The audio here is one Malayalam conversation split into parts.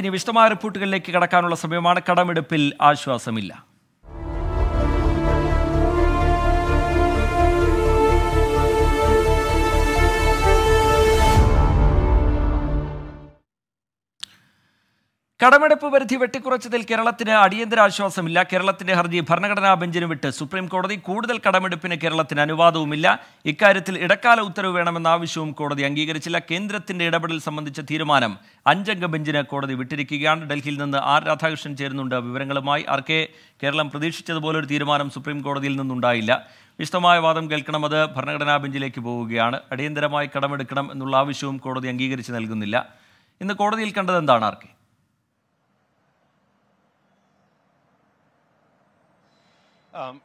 ഇനി വിശദമായ റിപ്പോർട്ടുകളിലേക്ക് കടക്കാനുള്ള സമയമാണ് കടമെടുപ്പിൽ ആശ്വാസമില്ല കടമെടുപ്പ് പരിധി വെട്ടിക്കുറച്ചതിൽ കേരളത്തിന് അടിയന്തര കേരളത്തിന്റെ ഹർജി ഭരണഘടനാ ബെഞ്ചിന് വിട്ട് സുപ്രീം കോടതി കൂടുതൽ കടമെടുപ്പിന് കേരളത്തിന് അനുവാദവുമില്ല ഇക്കാര്യത്തിൽ ഇടക്കാല ഉത്തരവ് വേണമെന്ന ആവശ്യവും കോടതി അംഗീകരിച്ചില്ല കേന്ദ്രത്തിന്റെ ഇടപെടൽ സംബന്ധിച്ച തീരുമാനം അഞ്ചംഗ ബെഞ്ചിന് കോടതി വിട്ടിരിക്കുകയാണ് ഡൽഹിയിൽ നിന്ന് ആർ രാധാകൃഷ്ണൻ ചേരുന്നുണ്ട് വിവരങ്ങളുമായി ആർ കെ കേരളം പ്രതീക്ഷിച്ചതുപോലൊരു തീരുമാനം സുപ്രീം കോടതിയിൽ നിന്നുണ്ടായില്ല വിശദമായ വാദം കേൾക്കണം ഭരണഘടനാ ബെഞ്ചിലേക്ക് പോവുകയാണ് അടിയന്തരമായി കടമെടുക്കണം എന്നുള്ള ആവശ്യവും കോടതി അംഗീകരിച്ച് നൽകുന്നില്ല ഇന്ന് കോടതിയിൽ കണ്ടത് എന്താണ് ആർക്കെ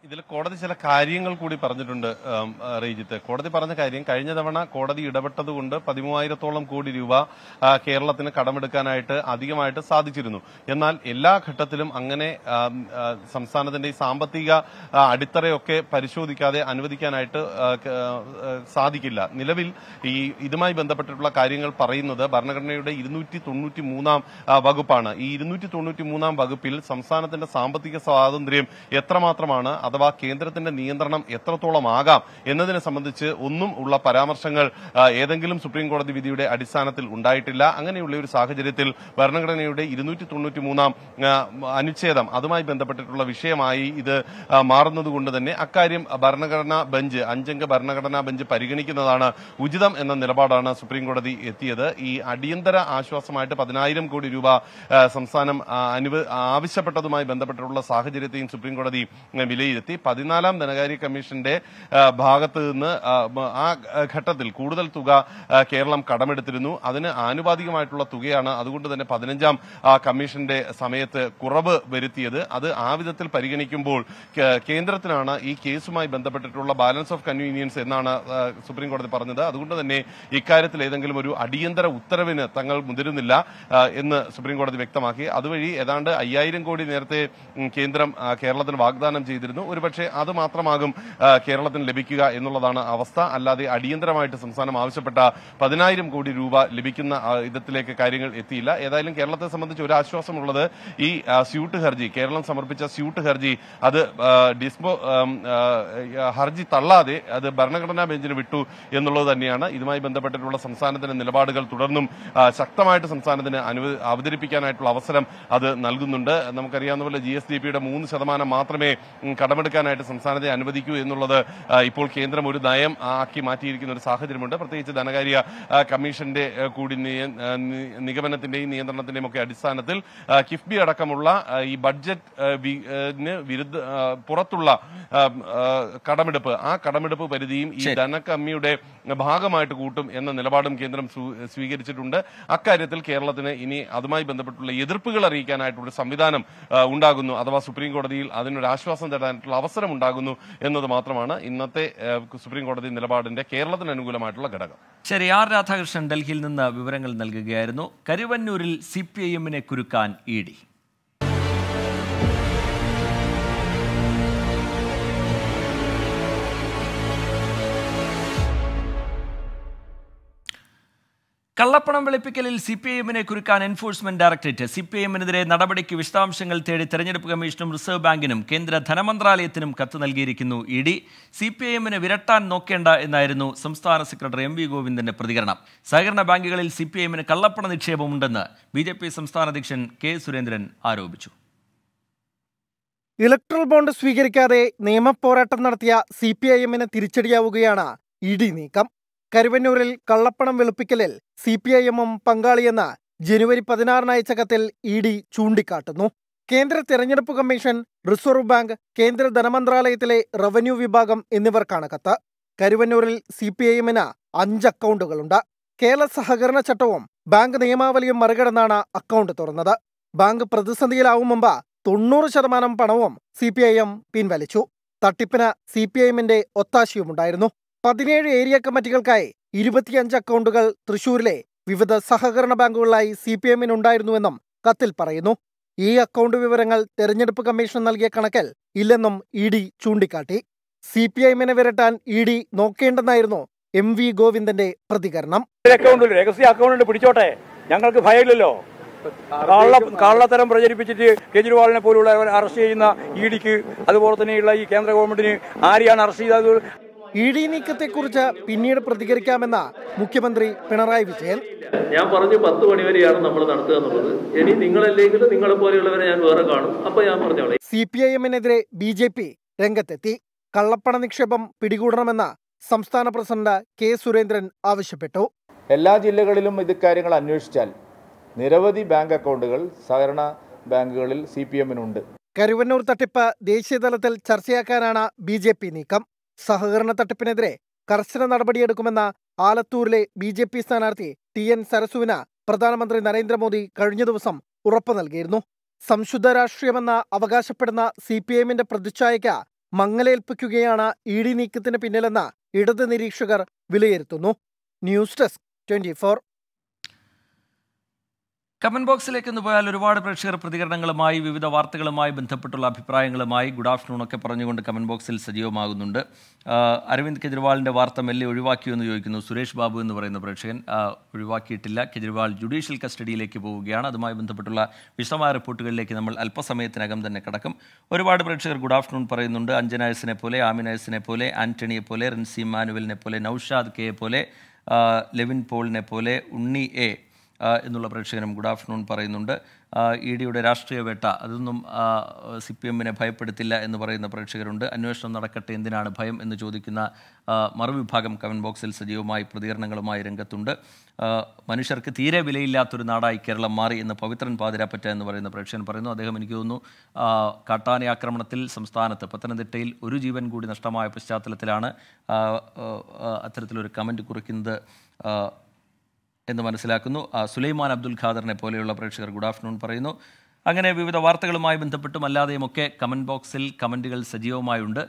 ഇതിൽ കോടതി ചില കാര്യങ്ങൾ കൂടി പറഞ്ഞിട്ടുണ്ട് റീജിത്ത് കോടതി പറഞ്ഞ കാര്യം കഴിഞ്ഞ തവണ കോടതി ഇടപെട്ടതുകൊണ്ട് പതിമൂവായിരത്തോളം കോടി രൂപ കേരളത്തിന് കടമെടുക്കാനായിട്ട് അധികമായിട്ട് സാധിച്ചിരുന്നു എന്നാൽ എല്ലാ ഘട്ടത്തിലും അങ്ങനെ സംസ്ഥാനത്തിന്റെ ഈ സാമ്പത്തിക അടിത്തറയൊക്കെ പരിശോധിക്കാതെ അനുവദിക്കാനായിട്ട് സാധിക്കില്ല നിലവിൽ ഈ ഇതുമായി ബന്ധപ്പെട്ടിട്ടുള്ള കാര്യങ്ങൾ പറയുന്നത് ഭരണഘടനയുടെ ഇരുന്നൂറ്റി തൊണ്ണൂറ്റി മൂന്നാം വകുപ്പാണ് ഈ ഇരുന്നൂറ്റി തൊണ്ണൂറ്റി മൂന്നാം വകുപ്പിൽ സംസ്ഥാനത്തിന്റെ സാമ്പത്തിക സ്വാതന്ത്ര്യം എത്രമാത്രമാണ് നിയന്ത്രണമാണ് അഥവാ കേന്ദ്രത്തിന്റെ നിയന്ത്രണം എത്രത്തോളം ആകാം എന്നതിനെ സംബന്ധിച്ച് ഒന്നും ഉള്ള പരാമർശങ്ങൾ ഏതെങ്കിലും സുപ്രീം കോടതി വിധിയുടെ അടിസ്ഥാനത്തിൽ ഉണ്ടായിട്ടില്ല അങ്ങനെയുള്ള ഒരു സാഹചര്യത്തിൽ ഭരണഘടനയുടെ ഇരുന്നൂറ്റി തൊണ്ണൂറ്റിമൂന്നാം അനുച്ഛേദം അതുമായി ബന്ധപ്പെട്ടിട്ടുള്ള വിഷയമായി ഇത് മാറുന്നതുകൊണ്ട് തന്നെ അക്കാര്യം ഭരണഘടനാ ബെഞ്ച് അഞ്ചംഗ ഭരണഘടനാ ബെഞ്ച് പരിഗണിക്കുന്നതാണ് ഉചിതം എന്ന നിലപാടാണ് സുപ്രീം കോടതി എത്തിയത് ഈ അടിയന്തര ആശ്വാസമായിട്ട് പതിനായിരം കോടി രൂപ സംസ്ഥാനം ആവശ്യപ്പെട്ടതുമായി ബന്ധപ്പെട്ടിട്ടുള്ള സാഹചര്യത്തെയും സുപ്രീം കോടതി വിലയിരുത്തി പതിനാലാം ധനകാര്യ കമ്മീഷന്റെ ഭാഗത്ത് നിന്ന് ആ ഘട്ടത്തിൽ കൂടുതൽ തുക കേരളം കടമെടുത്തിരുന്നു അതിന് ആനുപാതികമായിട്ടുള്ള തുകയാണ് അതുകൊണ്ട് തന്നെ പതിനഞ്ചാം കമ്മീഷന്റെ സമയത്ത് കുറവ് വരുത്തിയത് അത് ആ വിധത്തിൽ പരിഗണിക്കുമ്പോൾ കേന്ദ്രത്തിനാണ് ഈ കേസുമായി ബന്ധപ്പെട്ടിട്ടുള്ള ബാലൻസ് ഓഫ് കൺവീനിയൻസ് എന്നാണ് സുപ്രീം കോടതി പറഞ്ഞത് അതുകൊണ്ട് തന്നെ ഇക്കാര്യത്തിൽ ഏതെങ്കിലും ഒരു അടിയന്തര ഉത്തരവിന് തങ്ങൾ മുതിരുന്നില്ല എന്ന് സുപ്രീം കോടതി വ്യക്തമാക്കി അതുവഴി ഏതാണ്ട് അയ്യായിരം കോടി നേരത്തെ കേന്ദ്രം കേരളത്തിന് വാഗ്ദാനം ചെയ്തു ചെയ്തിരുന്നു ഒരുപക്ഷെ അത് മാത്രമാകും കേരളത്തിന് ലഭിക്കുക എന്നുള്ളതാണ് അവസ്ഥ അല്ലാതെ അടിയന്തരമായിട്ട് സംസ്ഥാനം ആവശ്യപ്പെട്ട പതിനായിരം കോടി രൂപ ലഭിക്കുന്ന ഇതത്തിലേക്ക് കാര്യങ്ങൾ എത്തിയില്ല ഏതായാലും കേരളത്തെ സംബന്ധിച്ച് ഒരു ആശ്വാസമുള്ളത് ഈ സ്യൂട്ട് ഹർജി കേരളം സമർപ്പിച്ച സ്യൂട്ട് ഹർജി അത് ഡിസ്പോ ഹർജി തള്ളാതെ അത് ഭരണഘടനാ ബെഞ്ചിന് വിട്ടു എന്നുള്ളത് തന്നെയാണ് ഇതുമായി ബന്ധപ്പെട്ടിട്ടുള്ള സംസ്ഥാനത്തിന്റെ നിലപാടുകൾ തുടർന്നും ശക്തമായിട്ട് സംസ്ഥാനത്തിന് അവതരിപ്പിക്കാനായിട്ടുള്ള അവസരം അത് നൽകുന്നുണ്ട് നമുക്കറിയാവുന്ന പോലെ ജി എസ് ഡി പിയുടെ മൂന്ന് ശതമാനം മാത്രമേ കടമെടുക്കാനായിട്ട് സംസ്ഥാനത്തെ അനുവദിക്കൂ എന്നുള്ളത് ഇപ്പോൾ കേന്ദ്രം ഒരു നയം ആക്കി മാറ്റിയിരിക്കുന്ന ഒരു സാഹചര്യമുണ്ട് പ്രത്യേകിച്ച് ധനകാര്യ കമ്മീഷന്റെ കൂടി നിഗമനത്തിന്റെയും നിയന്ത്രണത്തിന്റെയും ഒക്കെ അടിസ്ഥാനത്തിൽ കിഫ്ബി അടക്കമുള്ള ഈ ബഡ്ജറ്റ് വിരുദ്ധ പുറത്തുള്ള കടമെടുപ്പ് ആ കടമെടുപ്പ് പരിധിയും ഈ ധനക്കമ്മിയുടെ ഭാഗമായിട്ട് കൂട്ടും എന്ന നിലപാടും കേന്ദ്രം സ്വീകരിച്ചിട്ടുണ്ട് അക്കാര്യത്തിൽ കേരളത്തിന് ഇനി അതുമായി ബന്ധപ്പെട്ടുള്ള എതിർപ്പുകൾ അറിയിക്കാനായിട്ടുള്ള സംവിധാനം ഉണ്ടാകുന്നു അഥവാ സുപ്രീം കോടതിയിൽ അതിനൊരു ആശ്വാസം അവസരം അവസരമുണ്ടാകുന്നു എന്നത് മാത്രമാണ് ഇന്നത്തെ സുപ്രീം കോടതി നിലപാടിന്റെ കേരളത്തിന് അനുകൂലമായിട്ടുള്ള ഘടകം ശരി ആർ രാധാകൃഷ്ണൻ ഡൽഹിയിൽ നിന്ന് വിവരങ്ങൾ നൽകുകയായിരുന്നു കരുവന്നൂരിൽ സി പി ഐ എമ്മിനെ കുരുക്കാൻ ഇ ഡി കള്ളപ്പണം വെളുപ്പിക്കലിൽ സി പി ഐഎമ്മിനെ കുരുക്കാൻ എൻഫോഴ്സ്മെന്റ് ഡയറക്ടറേറ്റ് സി പി ഐഎമ്മിനെതിരെ നടപടിക്ക് വിശദാംശങ്ങൾ തേടി തെരഞ്ഞെടുപ്പ് കമ്മീഷനും റിസർവ് ബാങ്കിനും കേന്ദ്ര ധനമന്ത്രാലയത്തിനും കത്ത് നൽകിയിരിക്കുന്നു ഇ ഡി സി പി ഐഎമ്മിനെ വിരട്ടാൻ നോക്കേണ്ട എന്നായിരുന്നു സംസ്ഥാന സെക്രട്ടറി എം വി ഗോവിന്ദന്റെ പ്രതികരണം സഹകരണ ബാങ്കുകളിൽ സി പി ഐഎമ്മിന് കള്ളപ്പണ നിക്ഷേപമുണ്ടെന്ന് ബി ജെ പി സംസ്ഥാന അധ്യക്ഷൻ കെ സുരേന്ദ്രൻ ആരോപിച്ചു ഇലക്ട്രൽ ബോണ്ട് സ്വീകരിക്കാതെ നിയമപോരാട്ടം നടത്തിയ സി പി ഐ തിരിച്ചടിയാവുകയാണ് ഇ ഡി നീക്കം കരുവന്നൂരിൽ കള്ളപ്പണം വെളുപ്പിക്കലിൽ സി പി ഐ എമ്മും പങ്കാളിയെന്ന് ജനുവരി പതിനാറിനയച്ച കത്തിൽ ഇ ഡി ചൂണ്ടിക്കാട്ടുന്നു കേന്ദ്ര തെരഞ്ഞെടുപ്പ് കമ്മീഷൻ റിസർവ് ബാങ്ക് കേന്ദ്ര ധനമന്ത്രാലയത്തിലെ റവന്യൂ വിഭാഗം എന്നിവർക്കാണ് കത്ത് കരുവന്നൂരിൽ സി പി ഐ എമ്മിന് അഞ്ച് അക്കൗണ്ടുകളുണ്ട് കേരള സഹകരണ ചട്ടവും ബാങ്ക് നിയമാവലിയും മറികടന്നാണ് അക്കൗണ്ട് തുറന്നത് ബാങ്ക് പ്രതിസന്ധിയിലാവും മുമ്പ് തൊണ്ണൂറ് ശതമാനം പണവും സി പി ഐ എം പിൻവലിച്ചു തട്ടിപ്പിന് സി പി ഐ എമ്മിന്റെ ഒത്താശയുമുണ്ടായിരുന്നു പതിനേഴ് ഏരിയ കമ്മിറ്റികൾക്കായി ഇരുപത്തിയഞ്ച് അക്കൗണ്ടുകൾ തൃശൂരിലെ വിവിധ സഹകരണ ബാങ്കുകളിലായി സി പി എമ്മിനുണ്ടായിരുന്നുവെന്നും കത്തിൽ പറയുന്നു ഈ അക്കൗണ്ട് വിവരങ്ങൾ തെരഞ്ഞെടുപ്പ് കമ്മീഷൻ നൽകിയ കണക്കിൽ ഇല്ലെന്നും ഇ ഡി ചൂണ്ടിക്കാട്ടി സി പി ഐമിനെ വിരട്ടാൻ ഇ ഡി നോക്കേണ്ടെന്നായിരുന്നു എം വി ഗോവിന്ദന്റെ പ്രതികരണം അക്കൗണ്ട് രഹസ്യ അക്കൗണ്ട് പിടിച്ചോട്ടെ ഞങ്ങൾക്ക് ഭയമില്ലല്ലോ കള്ളത്തരം പ്രചരിപ്പിച്ചിട്ട് കേജ്രിവാളിനെ പോലുള്ള അറസ്റ്റ് ചെയ്യുന്ന ഇ ഡിക്ക് അതുപോലെ തന്നെയുള്ള ഈ കേന്ദ്ര ഗവൺമെന്റിന് ആരെയാണ് അറസ്റ്റ് ചെയ്തത് ഇ ഡി നീക്കത്തെക്കുറിച്ച് പിന്നീട് പ്രതികരിക്കാമെന്ന മുഖ്യമന്ത്രി പിണറായി വിജയൻ ഞാൻ പറഞ്ഞു പത്ത് മണി വരെയാണ് നമ്മൾ നടത്തുക എന്നുള്ളത് ഇനി നിങ്ങളല്ലെങ്കിൽ നിങ്ങളെ പോലെയുള്ളവരെ ഞാൻ വേറെ കാണും അപ്പൊ ഞാൻ പറഞ്ഞോളെ സി പി ഐ എമ്മിനെതിരെ ബി ജെ പി രംഗത്തെത്തി കള്ളപ്പണ നിക്ഷേപം പിടികൂടണമെന്ന സംസ്ഥാന പ്രസിഡന്റ് കെ സുരേന്ദ്രൻ ആവശ്യപ്പെട്ടു എല്ലാ ജില്ലകളിലും കാര്യങ്ങൾ അന്വേഷിച്ചാൽ നിരവധി ബാങ്ക് അക്കൗണ്ടുകൾ സഹകരണ ബാങ്കുകളിൽ സി പി എമ്മിനുണ്ട് കരുവന്നൂർ തട്ടിപ്പ് ദേശീയതലത്തിൽ ചർച്ചയാക്കാനാണ് ബി ജെ പി നീക്കം സഹകരണ തട്ടിപ്പിനെതിരെ കർശന നടപടിയെടുക്കുമെന്ന ആലത്തൂരിലെ ബി ജെ പി സ്ഥാനാർത്ഥി ടി എൻ സരസുവിന് പ്രധാനമന്ത്രി നരേന്ദ്രമോദി കഴിഞ്ഞ ദിവസം ഉറപ്പ് നൽകിയിരുന്നു സംശുദ്ധ രാഷ്ട്രീയമെന്ന് അവകാശപ്പെടുന്ന സി പി എമ്മിന്റെ പ്രതിച്ഛായയ്ക്ക് മങ്ങലേൽപ്പിക്കുകയാണ് ഇ ഡി നീക്കത്തിന് പിന്നിലെന്ന് ഇടത് നിരീക്ഷകർ വിലയിരുത്തുന്നു ന്യൂസ് ഡെസ്ക് ട്വന്റി കമൻറ്റ് ബോക്സിലേക്ക് ഒന്ന് പോയാൽ ഒരുപാട് പ്രേക്ഷകർ പ്രതികരണങ്ങളുമായി വിവിധ വാർത്തകളുമായി ബന്ധപ്പെട്ടുള്ള അഭിപ്രായങ്ങളുമായി ഗുഡ് ആഫ്റ്റർനൂൺ ഒക്കെ പറഞ്ഞുകൊണ്ട് കമൻറ്റ് ബോക്സിൽ സജീവമാകുന്നുണ്ട് അരവിന്ദ് കെജ്രിവാളിൻ്റെ വാർത്ത മെല്ലെ ഒഴിവാക്കിയോ എന്ന് ചോദിക്കുന്നു സുരേഷ് ബാബു എന്ന് പറയുന്ന പ്രേക്ഷകൻ ഒഴിവാക്കിയിട്ടില്ല കെജ്രിവാൾ ജുഡീഷ്യൽ കസ്റ്റഡിയിലേക്ക് പോവുകയാണ് അതുമായി ബന്ധപ്പെട്ടുള്ള വിശദമായ റിപ്പോർട്ടുകളിലേക്ക് നമ്മൾ അല്പസമയത്തിനകം തന്നെ കടക്കും ഒരുപാട് പ്രേക്ഷകർ ഗുഡ് ആഫ്റ്റർനൂൺ പറയുന്നുണ്ട് അഞ്ജനായസിനെ പോലെ ആമിനായസിനെ പോലെ ആന്റണിയെ പോലെ റിൻസി മാനുവലിനെ പോലെ നൌഷാദ് കെയെ പോലെ ലെവിൻ പോളിനെ പോലെ ഉണ്ണി എ എന്നുള്ള പ്രേക്ഷകനും ഗുഡ് ആഫ്റ്റർനൂൺ പറയുന്നുണ്ട് ഇ ഡിയുടെ രാഷ്ട്രീയ വേട്ട അതൊന്നും സി പി എമ്മിനെ ഭയപ്പെടുത്തില്ല എന്ന് പറയുന്ന പ്രേക്ഷകരുണ്ട് അന്വേഷണം നടക്കട്ടെ എന്തിനാണ് ഭയം എന്ന് ചോദിക്കുന്ന മറുവിഭാഗം കമൻറ്റ് ബോക്സിൽ സജീവമായി പ്രതികരണങ്ങളുമായി രംഗത്തുണ്ട് മനുഷ്യർക്ക് തീരെ വിലയില്ലാത്തൊരു നാടായി കേരളം മാറി എന്ന് പവിത്രൻ പാതിരാപ്പറ്റ എന്ന് പറയുന്ന പ്രേക്ഷകൻ പറയുന്നു അദ്ദേഹം എനിക്ക് തോന്നുന്നു കാട്ടാന ആക്രമണത്തിൽ സംസ്ഥാനത്ത് പത്തനംതിട്ടയിൽ ഒരു ജീവൻ കൂടി നഷ്ടമായ പശ്ചാത്തലത്തിലാണ് അത്തരത്തിലൊരു കമൻറ്റ് കുറിക്കുന്നത് എന്ന് മനസ്സിലാക്കുന്നു സുലൈമാൻ അബ്ദുൽ ഖാദറിനെ പോലെയുള്ള പ്രേക്ഷകർ ഗുഡ് ആഫ്റ്റർനൂൺ പറയുന്നു അങ്ങനെ വിവിധ വാർത്തകളുമായി ബന്ധപ്പെട്ടും അല്ലാതെയും ഒക്കെ കമൻറ്റ് ബോക്സിൽ കമൻറ്റുകൾ സജീവമായുണ്ട്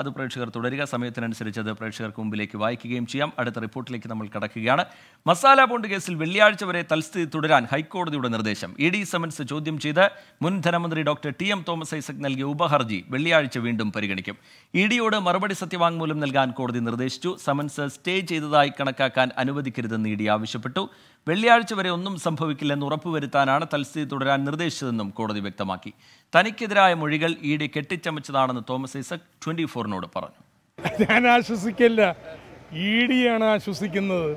അത് പ്രേക്ഷകർ തുടരുക സമയത്തിനനുസരിച്ച് അത് പ്രേക്ഷകർക്ക് മുമ്പിലേക്ക് വായിക്കുകയും ചെയ്യാം അടുത്ത റിപ്പോർട്ടിലേക്ക് നമ്മൾ കടക്കുകയാണ് മസാല ബോണ്ട് കേസിൽ വെള്ളിയാഴ്ച വരെ തൽസ്ഥിതി തുടരാൻ ഹൈക്കോടതിയുടെ നിർദ്ദേശം ഇ ഡി സമൻസ് ചോദ്യം ചെയ്ത് മുൻ ധനമന്ത്രി doctor T M Thomas Isaac നൽകിയ ഉപഹർജി വെള്ളിയാഴ്ച വീണ്ടും പരിഗണിക്കും ഇ ഡിയോട് മറുപടി സത്യവാങ്മൂലം നൽകാൻ കോടതി നിർദ്ദേശിച്ചു സമൻസ് സ്റ്റേ ചെയ്തതായി കണക്കാക്കാൻ അനുവദിക്കരുതെന്ന് ഇ ഡി ആവശ്യപ്പെട്ടു വെള്ളിയാഴ്ച വരെ ഒന്നും സംഭവിക്കില്ലെന്ന് ഉറപ്പുവരുത്താനാണ് തൽസ്ഥിതി തുടരാൻ നിർദ്ദേശിച്ചതെന്നും കോടതി വ്യക്തമാക്കി തനിക്കെതിരായ മൊഴികൾ ഇ ഡി കെട്ടിച്ചമച്ചതാണെന്ന് തോമസ് ഐസക് ട്വൻറ്റി ഫോറിനോട് പറഞ്ഞു ഞാൻ ആശ്വസിക്കില്ല ഇ ഡിയാണ് ആശ്വസിക്കുന്നത്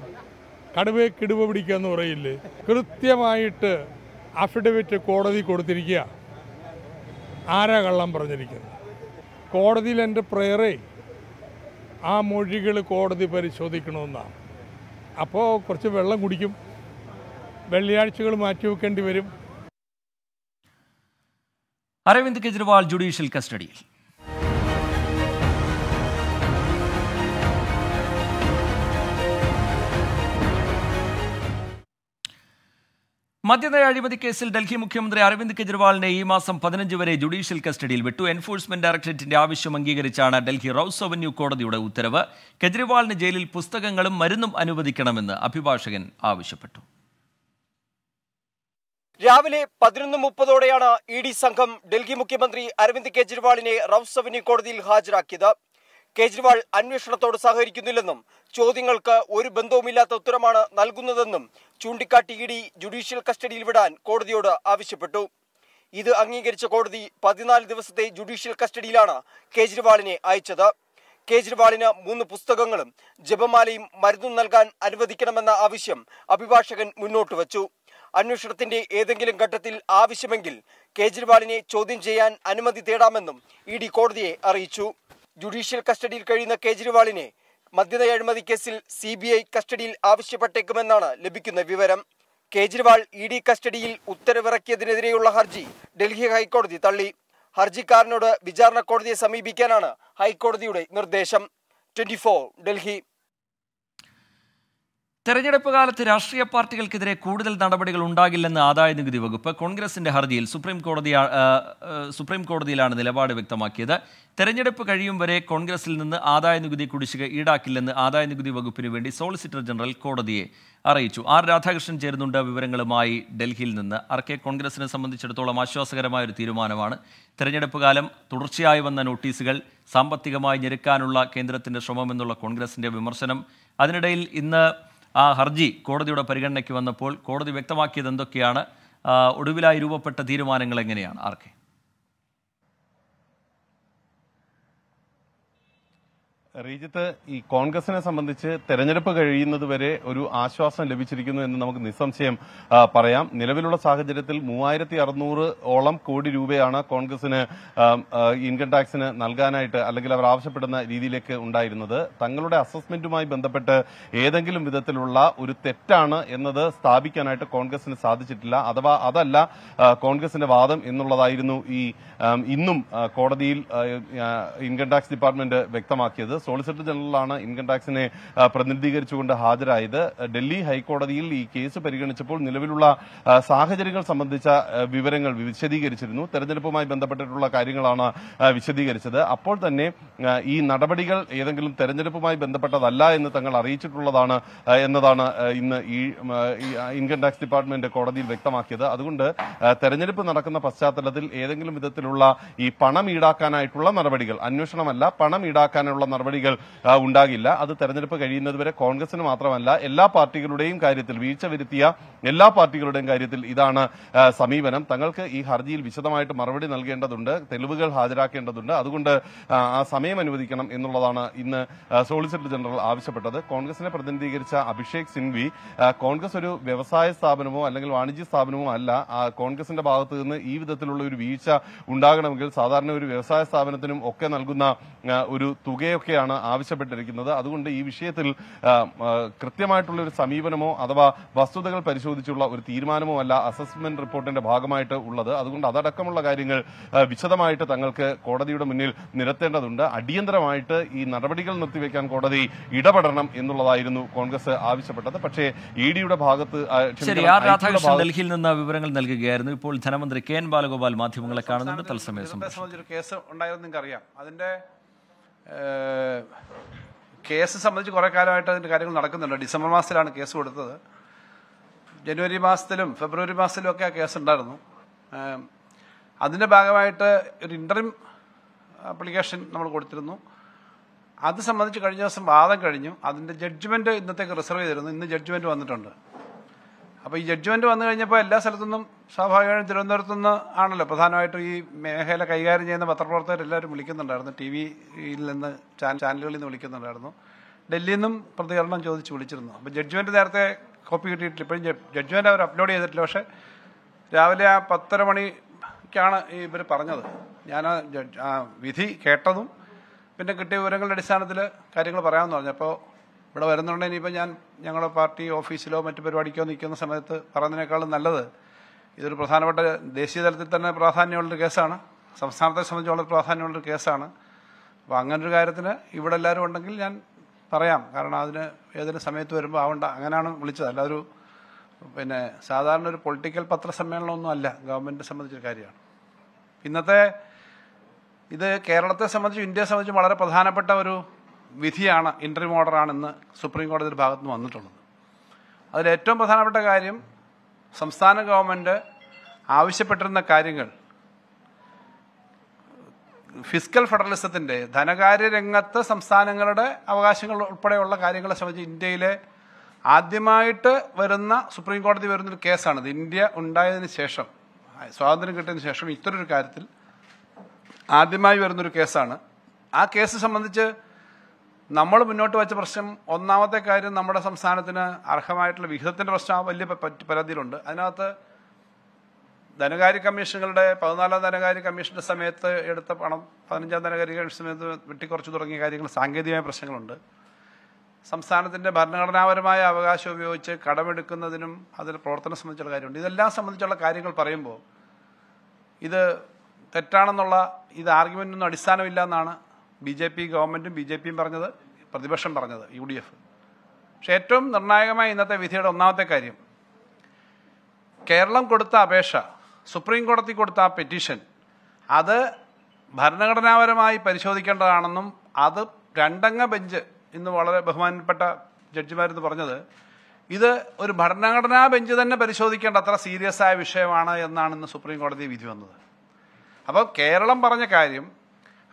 കടുവയെ കിടുവ പിടിക്കുക എന്ന് പറയില്ലേ കൃത്യമായിട്ട് അഫിഡവിറ്റ് കോടതി കൊടുത്തിരിക്കുക ആരാ കള്ളം പറഞ്ഞിരിക്കുന്നു കോടതിയിൽ എൻ്റെ പ്രേയറേ ആ മൊഴികൾ കോടതി പരിശോധിക്കണമെന്നാണ് അപ്പോൾ കുറച്ച് വെള്ളം കുടിക്കും വെള്ളിയാഴ്ചകൾ മാറ്റി വെക്കേണ്ടി വരും അരവിന്ദ് കെജ്രിവാൾ ജുഡീഷ്യൽ കസ്റ്റഡിയിൽ മദ്യനയ അഴിമതി കേസിൽ ഡൽഹി മുഖ്യമന്ത്രി അരവിന്ദ് കെജ്രിവാളിനെ ഈ മാസം പതിനഞ്ച് വരെ ജുഡീഷ്യൽ കസ്റ്റഡിയിൽ വിട്ടു എൻഫോഴ്സ്മെന്റ് ഡയറക്ടറേറ്റിന്റെ ആവശ്യം അംഗീകരിച്ചാണ് ഡൽഹി റൌസ് അവന്യൂ കോടതിയുടെ ഉത്തരവ് കെജ്രിവാളിന് ജയിലിൽ പുസ്തകങ്ങളും മരുന്നും അനുവദിക്കണമെന്ന് അഭിഭാഷകൻ ആവശ്യപ്പെട്ടു രാവിലെ പതിനൊന്ന് മുപ്പതോടെയാണ് ഇ ഡി സംഘം ഡൽഹി മുഖ്യമന്ത്രി അരവിന്ദ് കെജ്രിവാളിനെ റൌസ് അവന്യൂ കോടതിയിൽ ഹാജരാക്കിയത് കേജ്രിവാൾ അന്വേഷണത്തോട് സഹകരിക്കുന്നില്ലെന്നും ചോദ്യങ്ങൾക്ക് ഒരു ബന്ധവുമില്ലാത്ത ഉത്തരമാണ് നൽകുന്നതെന്നും ചൂണ്ടിക്കാട്ടി ഇ ഡി ജുഡീഷ്യൽ കസ്റ്റഡിയിൽ വിടാൻ കോടതിയോട് ആവശ്യപ്പെട്ടു ഇത് അംഗീകരിച്ച കോടതി പതിനാല് ദിവസത്തെ ജുഡീഷ്യൽ കസ്റ്റഡിയിലാണ് കേജ്രിവാളിനെ അയച്ചത് കേജ്രിവാളിന് മൂന്ന് പുസ്തകങ്ങളും ജപമാലയും മരുന്നും നൽകാൻ അനുവദിക്കണമെന്ന ആവശ്യം അഭിഭാഷകൻ മുന്നോട്ട് വച്ചു അന്വേഷണത്തിന്റെ ഏതെങ്കിലും ഘട്ടത്തിൽ ആവശ്യമെങ്കിൽ കേജ്രിവാളിനെ ചോദ്യം ചെയ്യാൻ അനുമതി തേടാമെന്നും ഇ ഡി കോടതിയെ അറിയിച്ചു ജുഡീഷ്യൽ കസ്റ്റഡിയിൽ കഴിയുന്ന കേജ്രിവാളിനെ മദ്യത അഴിമതി കേസിൽ സി ബി ഐ കസ്റ്റഡിയിൽ ആവശ്യപ്പെട്ടേക്കുമെന്നാണ് ലഭിക്കുന്ന വിവരം കേജ്രിവാൾ ഇ ഡി കസ്റ്റഡിയിൽ ഉത്തരവിറക്കിയതിനെതിരെയുള്ള ഹർജി ഡൽഹി ഹൈക്കോടതി തള്ളി ഹർജിക്കാരനോട് വിചാരണ കോടതിയെ സമീപിക്കാനാണ് ഹൈക്കോടതിയുടെ നിർദ്ദേശം ട്വന്റി ഡൽഹി തെരഞ്ഞെടുപ്പ് കാലത്ത് രാഷ്ട്രീയ പാർട്ടികൾക്കെതിരെ കൂടുതൽ നടപടികൾ ഉണ്ടാകില്ലെന്ന് ആദായ നികുതി വകുപ്പ് കോൺഗ്രസിൻ്റെ ഹർജിയിൽ സുപ്രീം കോടതി സുപ്രീം കോടതിയിലാണ് നിലപാട് വ്യക്തമാക്കിയത് തെരഞ്ഞെടുപ്പ് കഴിയും വരെ കോൺഗ്രസിൽ നിന്ന് ആദായ നികുതി കുടിശ്ശിക ഈടാക്കില്ലെന്ന് ആദായ നികുതി വകുപ്പിന് വേണ്ടി സോളിസിറ്റർ ജനറൽ കോടതിയെ അറിയിച്ചു ആർ രാധാകൃഷ്ണൻ ചേരുന്നുണ്ട് വിവരങ്ങളുമായി ഡൽഹിയിൽ നിന്ന് ആർ കെ കോൺഗ്രസിനെ സംബന്ധിച്ചിടത്തോളം ആശ്വാസകരമായ ഒരു തീരുമാനമാണ് തെരഞ്ഞെടുപ്പ് കാലം തുടർച്ചയായി വന്ന നോട്ടീസുകൾ സാമ്പത്തികമായി ഞെരുക്കാനുള്ള കേന്ദ്രത്തിന്റെ ശ്രമമെന്നുള്ള കോൺഗ്രസിൻ്റെ വിമർശനം അതിനിടയിൽ ഇന്ന് ആ ഹർജി കോടതിയുടെ പരിഗണനയ്ക്ക് വന്നപ്പോൾ കോടതി വ്യക്തമാക്കിയത് എന്തൊക്കെയാണ് ഒടുവിലായി രൂപപ്പെട്ട തീരുമാനങ്ങൾ എങ്ങനെയാണ് ആർക്കെ റീജിത്ത് ഈ കോൺഗ്രസിനെ സംബന്ധിച്ച് തെരഞ്ഞെടുപ്പ് വരെ ഒരു ആശ്വാസം ലഭിച്ചിരിക്കുന്നു എന്ന് നമുക്ക് നിസ്സംശയം പറയാം നിലവിലുള്ള സാഹചര്യത്തിൽ മൂവായിരത്തി അറുന്നൂറ് ഓളം കോടി രൂപയാണ് കോൺഗ്രസിന് ഇൻകം ടാക്സിന് നൽകാനായിട്ട് അല്ലെങ്കിൽ അവർ ആവശ്യപ്പെടുന്ന രീതിയിലേക്ക് ഉണ്ടായിരുന്നത് തങ്ങളുടെ അസസ്മെന്റുമായി ബന്ധപ്പെട്ട് ഏതെങ്കിലും വിധത്തിലുള്ള ഒരു തെറ്റാണ് എന്നത് സ്ഥാപിക്കാനായിട്ട് കോൺഗ്രസിന് സാധിച്ചിട്ടില്ല അഥവാ അതല്ല കോൺഗ്രസിന്റെ വാദം എന്നുള്ളതായിരുന്നു ഈ ഇന്നും കോടതിയിൽ ഇൻകം ടാക്സ് ഡിപ്പാർട്ട്മെന്റ് വ്യക്തമാക്കിയത് സോളിസിറ്റർ ജനറലാണ് ഇൻകം ടാക്സിനെ പ്രതിനിധീകരിച്ചുകൊണ്ട് ഹാജരായത് ഡൽഹി ഹൈക്കോടതിയിൽ ഈ കേസ് പരിഗണിച്ചപ്പോൾ നിലവിലുള്ള സാഹചര്യങ്ങൾ സംബന്ധിച്ച വിവരങ്ങൾ വിശദീകരിച്ചിരുന്നു തെരഞ്ഞെടുപ്പുമായി ബന്ധപ്പെട്ടിട്ടുള്ള കാര്യങ്ങളാണ് വിശദീകരിച്ചത് അപ്പോൾ തന്നെ ഈ നടപടികൾ ഏതെങ്കിലും തെരഞ്ഞെടുപ്പുമായി ബന്ധപ്പെട്ടതല്ല എന്ന് തങ്ങൾ അറിയിച്ചിട്ടുള്ളതാണ് എന്നതാണ് ഇന്ന് ഈ ഇൻകം ടാക്സ് ഡിപ്പാർട്ട്മെന്റ് കോടതിയിൽ വ്യക്തമാക്കിയത് അതുകൊണ്ട് തെരഞ്ഞെടുപ്പ് നടക്കുന്ന പശ്ചാത്തലത്തിൽ ഏതെങ്കിലും വിധത്തിലുള്ള ഈ പണം ഈടാക്കാനായിട്ടുള്ള നടപടികൾ അന്വേഷണമല്ല പണം ഈടാക്കാനുള്ള നടപടി നടപടികൾ ഉണ്ടാകില്ല അത് തെരഞ്ഞെടുപ്പ് കഴിയുന്നതുവരെ കോൺഗ്രസിന് മാത്രമല്ല എല്ലാ പാർട്ടികളുടെയും കാര്യത്തിൽ വീഴ്ച വരുത്തിയ എല്ലാ പാർട്ടികളുടെയും കാര്യത്തിൽ ഇതാണ് സമീപനം തങ്ങൾക്ക് ഈ ഹർജിയിൽ വിശദമായിട്ട് മറുപടി നൽകേണ്ടതുണ്ട് തെളിവുകൾ ഹാജരാക്കേണ്ടതുണ്ട് അതുകൊണ്ട് ആ സമയം അനുവദിക്കണം എന്നുള്ളതാണ് ഇന്ന് സോളിസിറ്റർ ജനറൽ ആവശ്യപ്പെട്ടത് കോൺഗ്രസിനെ പ്രതിനിധീകരിച്ച അഭിഷേക് സിംഗ്വി കോൺഗ്രസ് ഒരു വ്യവസായ സ്ഥാപനമോ അല്ലെങ്കിൽ വാണിജ്യ സ്ഥാപനമോ അല്ല കോൺഗ്രസിന്റെ ഭാഗത്തു നിന്ന് ഈ വിധത്തിലുള്ള ഒരു വീഴ്ച ഉണ്ടാകണമെങ്കിൽ സാധാരണ ഒരു വ്യവസായ സ്ഥാപനത്തിനും ഒക്കെ നൽകുന്ന ഒരു തുകയൊക്കെയാണ് കൂടിയാണ് ആവശ്യപ്പെട്ടിരിക്കുന്നത് അതുകൊണ്ട് ഈ വിഷയത്തിൽ കൃത്യമായിട്ടുള്ള ഒരു സമീപനമോ അഥവാ വസ്തുതകൾ പരിശോധിച്ചുള്ള ഒരു തീരുമാനമോ അല്ല അസസ്മെന്റ് റിപ്പോർട്ടിന്റെ ഭാഗമായിട്ട് ഉള്ളത് അതുകൊണ്ട് അതടക്കമുള്ള കാര്യങ്ങൾ വിശദമായിട്ട് തങ്ങൾക്ക് കോടതിയുടെ മുന്നിൽ നിരത്തേണ്ടതുണ്ട് അടിയന്തരമായിട്ട് ഈ നടപടികൾ നിർത്തിവെക്കാൻ കോടതി ഇടപെടണം എന്നുള്ളതായിരുന്നു കോൺഗ്രസ് ആവശ്യപ്പെട്ടത് പക്ഷേ ഇ ഡിയുടെ ഭാഗത്ത് ഡൽഹിയിൽ നിന്ന് വിവരങ്ങൾ നൽകുകയായിരുന്നു ഇപ്പോൾ ധനമന്ത്രി കെ എൻ ബാലഗോപാൽ മാധ്യമങ്ങളെ കാണുന്നുണ്ട് തത്സമയം കേസ് ഉണ്ടായിരുന്നു നിങ്ങൾക്കറിയാം അതിന്റെ കേസ് സംബന്ധിച്ച് കുറേ കാലമായിട്ട് അതിന്റെ കാര്യങ്ങൾ നടക്കുന്നുണ്ട് ഡിസംബർ മാസത്തിലാണ് കേസ് കൊടുത്തത് ജനുവരി മാസത്തിലും ഫെബ്രുവരി മാസത്തിലും ഒക്കെ ആ കേസ് ഉണ്ടായിരുന്നു അതിന്റെ ഭാഗമായിട്ട് ഒരു ഇൻ്ററിം ആപ്ലിക്കേഷൻ നമ്മൾ കൊടുത്തിരുന്നു അത് സംബന്ധിച്ച് കഴിഞ്ഞ ദിവസം വാദം കഴിഞ്ഞു അതിന്റെ ജഡ്ജ്മെന്റ് ഇന്നത്തേക്ക് റിസർവ് ചെയ്തിരുന്നു ഇന്ന് ജഡ്ജ്മെന്റ് വന്നിട്ടുണ്ട് അപ്പോൾ ഈ ജഡ്ജ്മെന്റ് വന്നു കഴിഞ്ഞപ്പോൾ എല്ലാ സ്ഥലത്തുനിന്നും സ്വാഭാവികമായും നിന്ന് ആണല്ലോ പ്രധാനമായിട്ടും ഈ മേഖല കൈകാര്യം ചെയ്യുന്ന പത്രപ്രവർത്തകർ എല്ലാവരും വിളിക്കുന്നുണ്ടായിരുന്നു ടി വിയിൽ നിന്ന് ചാനലുകളിൽ നിന്ന് വിളിക്കുന്നുണ്ടായിരുന്നു ഡൽഹിയിൽ നിന്നും പ്രതികരണം ചോദിച്ച് വിളിച്ചിരുന്നു അപ്പോൾ ജഡ്ജ്മെന്റ് നേരത്തെ കോപ്പി കിട്ടിയിട്ടില്ല ഇപ്പോഴും ജഡ്ജ്മെന്റ് അവർ അപ്ലോഡ് ചെയ്തിട്ടില്ല പക്ഷേ രാവിലെ ആ പത്തര മണിക്കാണ് ഇവർ പറഞ്ഞത് ഞാൻ ആ വിധി കേട്ടതും പിന്നെ കിട്ടിയ വിവരങ്ങളുടെ അടിസ്ഥാനത്തിൽ കാര്യങ്ങൾ പറയാമെന്ന് പറഞ്ഞപ്പോൾ ഇവിടെ വരുന്നുണ്ട് ഇനിയിപ്പോൾ ഞാൻ ഞങ്ങളുടെ പാർട്ടി ഓഫീസിലോ മറ്റു പരിപാടിക്കോ നിൽക്കുന്ന സമയത്ത് പറഞ്ഞതിനേക്കാളും നല്ലത് ഇതൊരു പ്രധാനപ്പെട്ട ദേശീയ തലത്തിൽ തന്നെ പ്രാധാന്യമുള്ളൊരു കേസാണ് സംസ്ഥാനത്തെ സംബന്ധിച്ച് വളരെ പ്രാധാന്യമുള്ളൊരു കേസാണ് അപ്പോൾ അങ്ങനൊരു കാര്യത്തിന് ഇവിടെ എല്ലാവരും ഉണ്ടെങ്കിൽ ഞാൻ പറയാം കാരണം അതിന് ഏതൊരു സമയത്ത് വരുമ്പോൾ ആവണ്ട അങ്ങനെയാണ് വിളിച്ചത് അല്ലാതൊരു പിന്നെ സാധാരണ ഒരു പൊളിറ്റിക്കൽ പത്രസമ്മേളനമൊന്നും അല്ല ഗവൺമെൻറ്റിനെ സംബന്ധിച്ചൊരു കാര്യമാണ് ഇന്നത്തെ ഇത് കേരളത്തെ സംബന്ധിച്ചും ഇന്ത്യയെ സംബന്ധിച്ചും വളരെ പ്രധാനപ്പെട്ട ഒരു വിധിയാണ് ഇൻ്റർവ്യൂ ഓർഡറാണ് സുപ്രീം കോടതിയുടെ ഭാഗത്തു നിന്ന് വന്നിട്ടുള്ളത് അതിൽ ഏറ്റവും പ്രധാനപ്പെട്ട കാര്യം സംസ്ഥാന ഗവൺമെൻറ് ആവശ്യപ്പെട്ടിരുന്ന കാര്യങ്ങൾ ഫിസിക്കൽ ഫെഡറലിസത്തിൻ്റെ ധനകാര്യ രംഗത്ത് സംസ്ഥാനങ്ങളുടെ അവകാശങ്ങൾ ഉൾപ്പെടെയുള്ള കാര്യങ്ങളെ സംബന്ധിച്ച് ഇന്ത്യയിലെ ആദ്യമായിട്ട് വരുന്ന സുപ്രീം കോടതി വരുന്നൊരു കേസാണിത് ഇന്ത്യ ഉണ്ടായതിനു ശേഷം സ്വാതന്ത്ര്യം കിട്ടിയതിന് ശേഷം ഇത്തരൊരു കാര്യത്തിൽ ആദ്യമായി വരുന്നൊരു കേസാണ് ആ കേസ് സംബന്ധിച്ച് നമ്മൾ മുന്നോട്ട് വെച്ച പ്രശ്നം ഒന്നാമത്തെ കാര്യം നമ്മുടെ സംസ്ഥാനത്തിന് അർഹമായിട്ടുള്ള വിഹിതത്തിന്റെ പ്രശ്നം വലിയ പരാതിയിലുണ്ട് അതിനകത്ത് ധനകാര്യ കമ്മീഷനുകളുടെ പതിനാലാം ധനകാര്യ കമ്മീഷന്റെ സമയത്ത് എടുത്ത പണം പതിനഞ്ചാം ധനകാര്യ കമ്മീഷൻ സമയത്ത് വെട്ടിക്കുറച്ചു തുടങ്ങിയ കാര്യങ്ങൾ സാങ്കേതികമായ പ്രശ്നങ്ങളുണ്ട് സംസ്ഥാനത്തിന്റെ ഭരണഘടനാപരമായ അവകാശം ഉപയോഗിച്ച് കടമെടുക്കുന്നതിനും അതിൽ പ്രവർത്തനം സംബന്ധിച്ചുള്ള കാര്യമുണ്ട് ഇതെല്ലാം സംബന്ധിച്ചുള്ള കാര്യങ്ങൾ പറയുമ്പോൾ ഇത് തെറ്റാണെന്നുള്ള ഇത് ആർഗ്യുമെൻ്റ് ഒന്നും അടിസ്ഥാനമില്ല എന്നാണ് ബി ജെ പി ഗവൺമെൻറ്റും ബി ജെ പിയും പറഞ്ഞത് പ്രതിപക്ഷം പറഞ്ഞത് യു ഡി എഫ് പക്ഷേ ഏറ്റവും നിർണായകമായ ഇന്നത്തെ വിധിയുടെ ഒന്നാമത്തെ കാര്യം കേരളം കൊടുത്ത അപേക്ഷ സുപ്രീം കോടതി കൊടുത്ത ആ പെറ്റീഷൻ അത് ഭരണഘടനാപരമായി പരിശോധിക്കേണ്ടതാണെന്നും അത് രണ്ടംഗ ബെഞ്ച് ഇന്ന് വളരെ ബഹുമാനപ്പെട്ട ജഡ്ജിമാരെന്ന് പറഞ്ഞത് ഇത് ഒരു ഭരണഘടനാ ബെഞ്ച് തന്നെ പരിശോധിക്കേണ്ട അത്ര സീരിയസ് ആയ വിഷയമാണ് എന്നാണ് ഇന്ന് സുപ്രീം കോടതി വിധി വന്നത് അപ്പോൾ കേരളം പറഞ്ഞ കാര്യം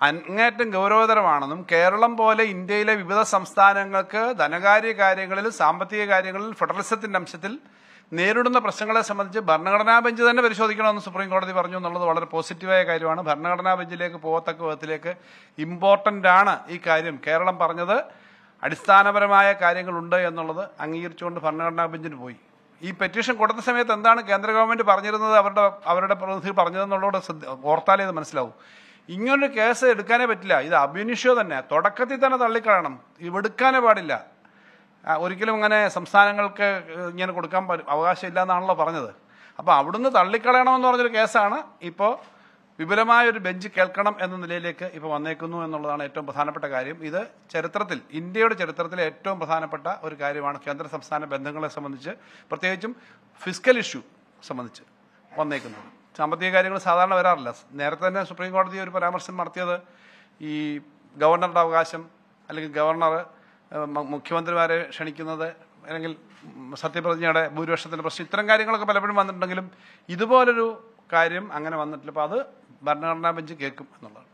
അങ്ങേറ്റം ഗൗരവതരമാണെന്നും കേരളം പോലെ ഇന്ത്യയിലെ വിവിധ സംസ്ഥാനങ്ങൾക്ക് ധനകാര്യ കാര്യങ്ങളിൽ സാമ്പത്തിക കാര്യങ്ങളിൽ ഫെഡറലിസത്തിന്റെ അംശത്തിൽ നേരിടുന്ന പ്രശ്നങ്ങളെ സംബന്ധിച്ച് ഭരണഘടനാ ബെഞ്ച് തന്നെ പരിശോധിക്കണമെന്ന് സുപ്രീം കോടതി പറഞ്ഞു എന്നുള്ളത് വളരെ പോസിറ്റീവായ കാര്യമാണ് ഭരണഘടനാ ബെഞ്ചിലേക്ക് പോകത്തക്ക വിധത്തിലേക്ക് ഇമ്പോർട്ടൻ്റ് ആണ് ഈ കാര്യം കേരളം പറഞ്ഞത് അടിസ്ഥാനപരമായ കാര്യങ്ങളുണ്ട് എന്നുള്ളത് അംഗീകരിച്ചുകൊണ്ട് ഭരണഘടനാ ബെഞ്ചിന് പോയി ഈ പെറ്റീഷൻ കൊടുത്ത സമയത്ത് എന്താണ് കേന്ദ്ര ഗവൺമെന്റ് പറഞ്ഞിരുന്നത് അവരുടെ അവരുടെ പ്രതിനിധി പറഞ്ഞതെന്നുള്ളതോടെ ഓർത്താലേ ഇത് മനസ്സിലാവും ഇങ്ങനൊരു കേസ് എടുക്കാനേ പറ്റില്ല ഇത് അബ്യൂനിഷ്യോ തന്നെ തുടക്കത്തിൽ തന്നെ തള്ളിക്കളയണം ഇവെടുക്കാനേ പാടില്ല ഒരിക്കലും ഇങ്ങനെ സംസ്ഥാനങ്ങൾക്ക് ഇങ്ങനെ കൊടുക്കാൻ അവകാശം എന്നാണല്ലോ പറഞ്ഞത് അപ്പോൾ അവിടുന്ന് തള്ളിക്കളയണമെന്ന് പറഞ്ഞൊരു കേസാണ് ഇപ്പോൾ വിപുലമായ ഒരു ബെഞ്ച് കേൾക്കണം എന്ന നിലയിലേക്ക് ഇപ്പോൾ വന്നേക്കുന്നു എന്നുള്ളതാണ് ഏറ്റവും പ്രധാനപ്പെട്ട കാര്യം ഇത് ചരിത്രത്തിൽ ഇന്ത്യയുടെ ചരിത്രത്തിലെ ഏറ്റവും പ്രധാനപ്പെട്ട ഒരു കാര്യമാണ് കേന്ദ്ര സംസ്ഥാന ബന്ധങ്ങളെ സംബന്ധിച്ച് പ്രത്യേകിച്ചും ഫിസിക്കൽ ഇഷ്യൂ സംബന്ധിച്ച് വന്നേക്കുന്നത് സാമ്പത്തിക കാര്യങ്ങൾ സാധാരണ വരാറില്ല നേരത്തെ തന്നെ സുപ്രീം കോടതി ഒരു പരാമർശം നടത്തിയത് ഈ ഗവർണറുടെ അവകാശം അല്ലെങ്കിൽ ഗവർണർ മുഖ്യമന്ത്രിമാരെ ക്ഷണിക്കുന്നത് അല്ലെങ്കിൽ സത്യപ്രതിജ്ഞയുടെ ഭൂരിപക്ഷത്തിൻ്റെ പ്രശ്നം ഇത്തരം കാര്യങ്ങളൊക്കെ പലപ്പോഴും വന്നിട്ടുണ്ടെങ്കിലും ഇതുപോലൊരു കാര്യം അങ്ങനെ വന്നിട്ടില്ല അപ്പോൾ അത് ഭരണഘടനാ ബെഞ്ച് കേൾക്കും എന്നുള്ളതാണ്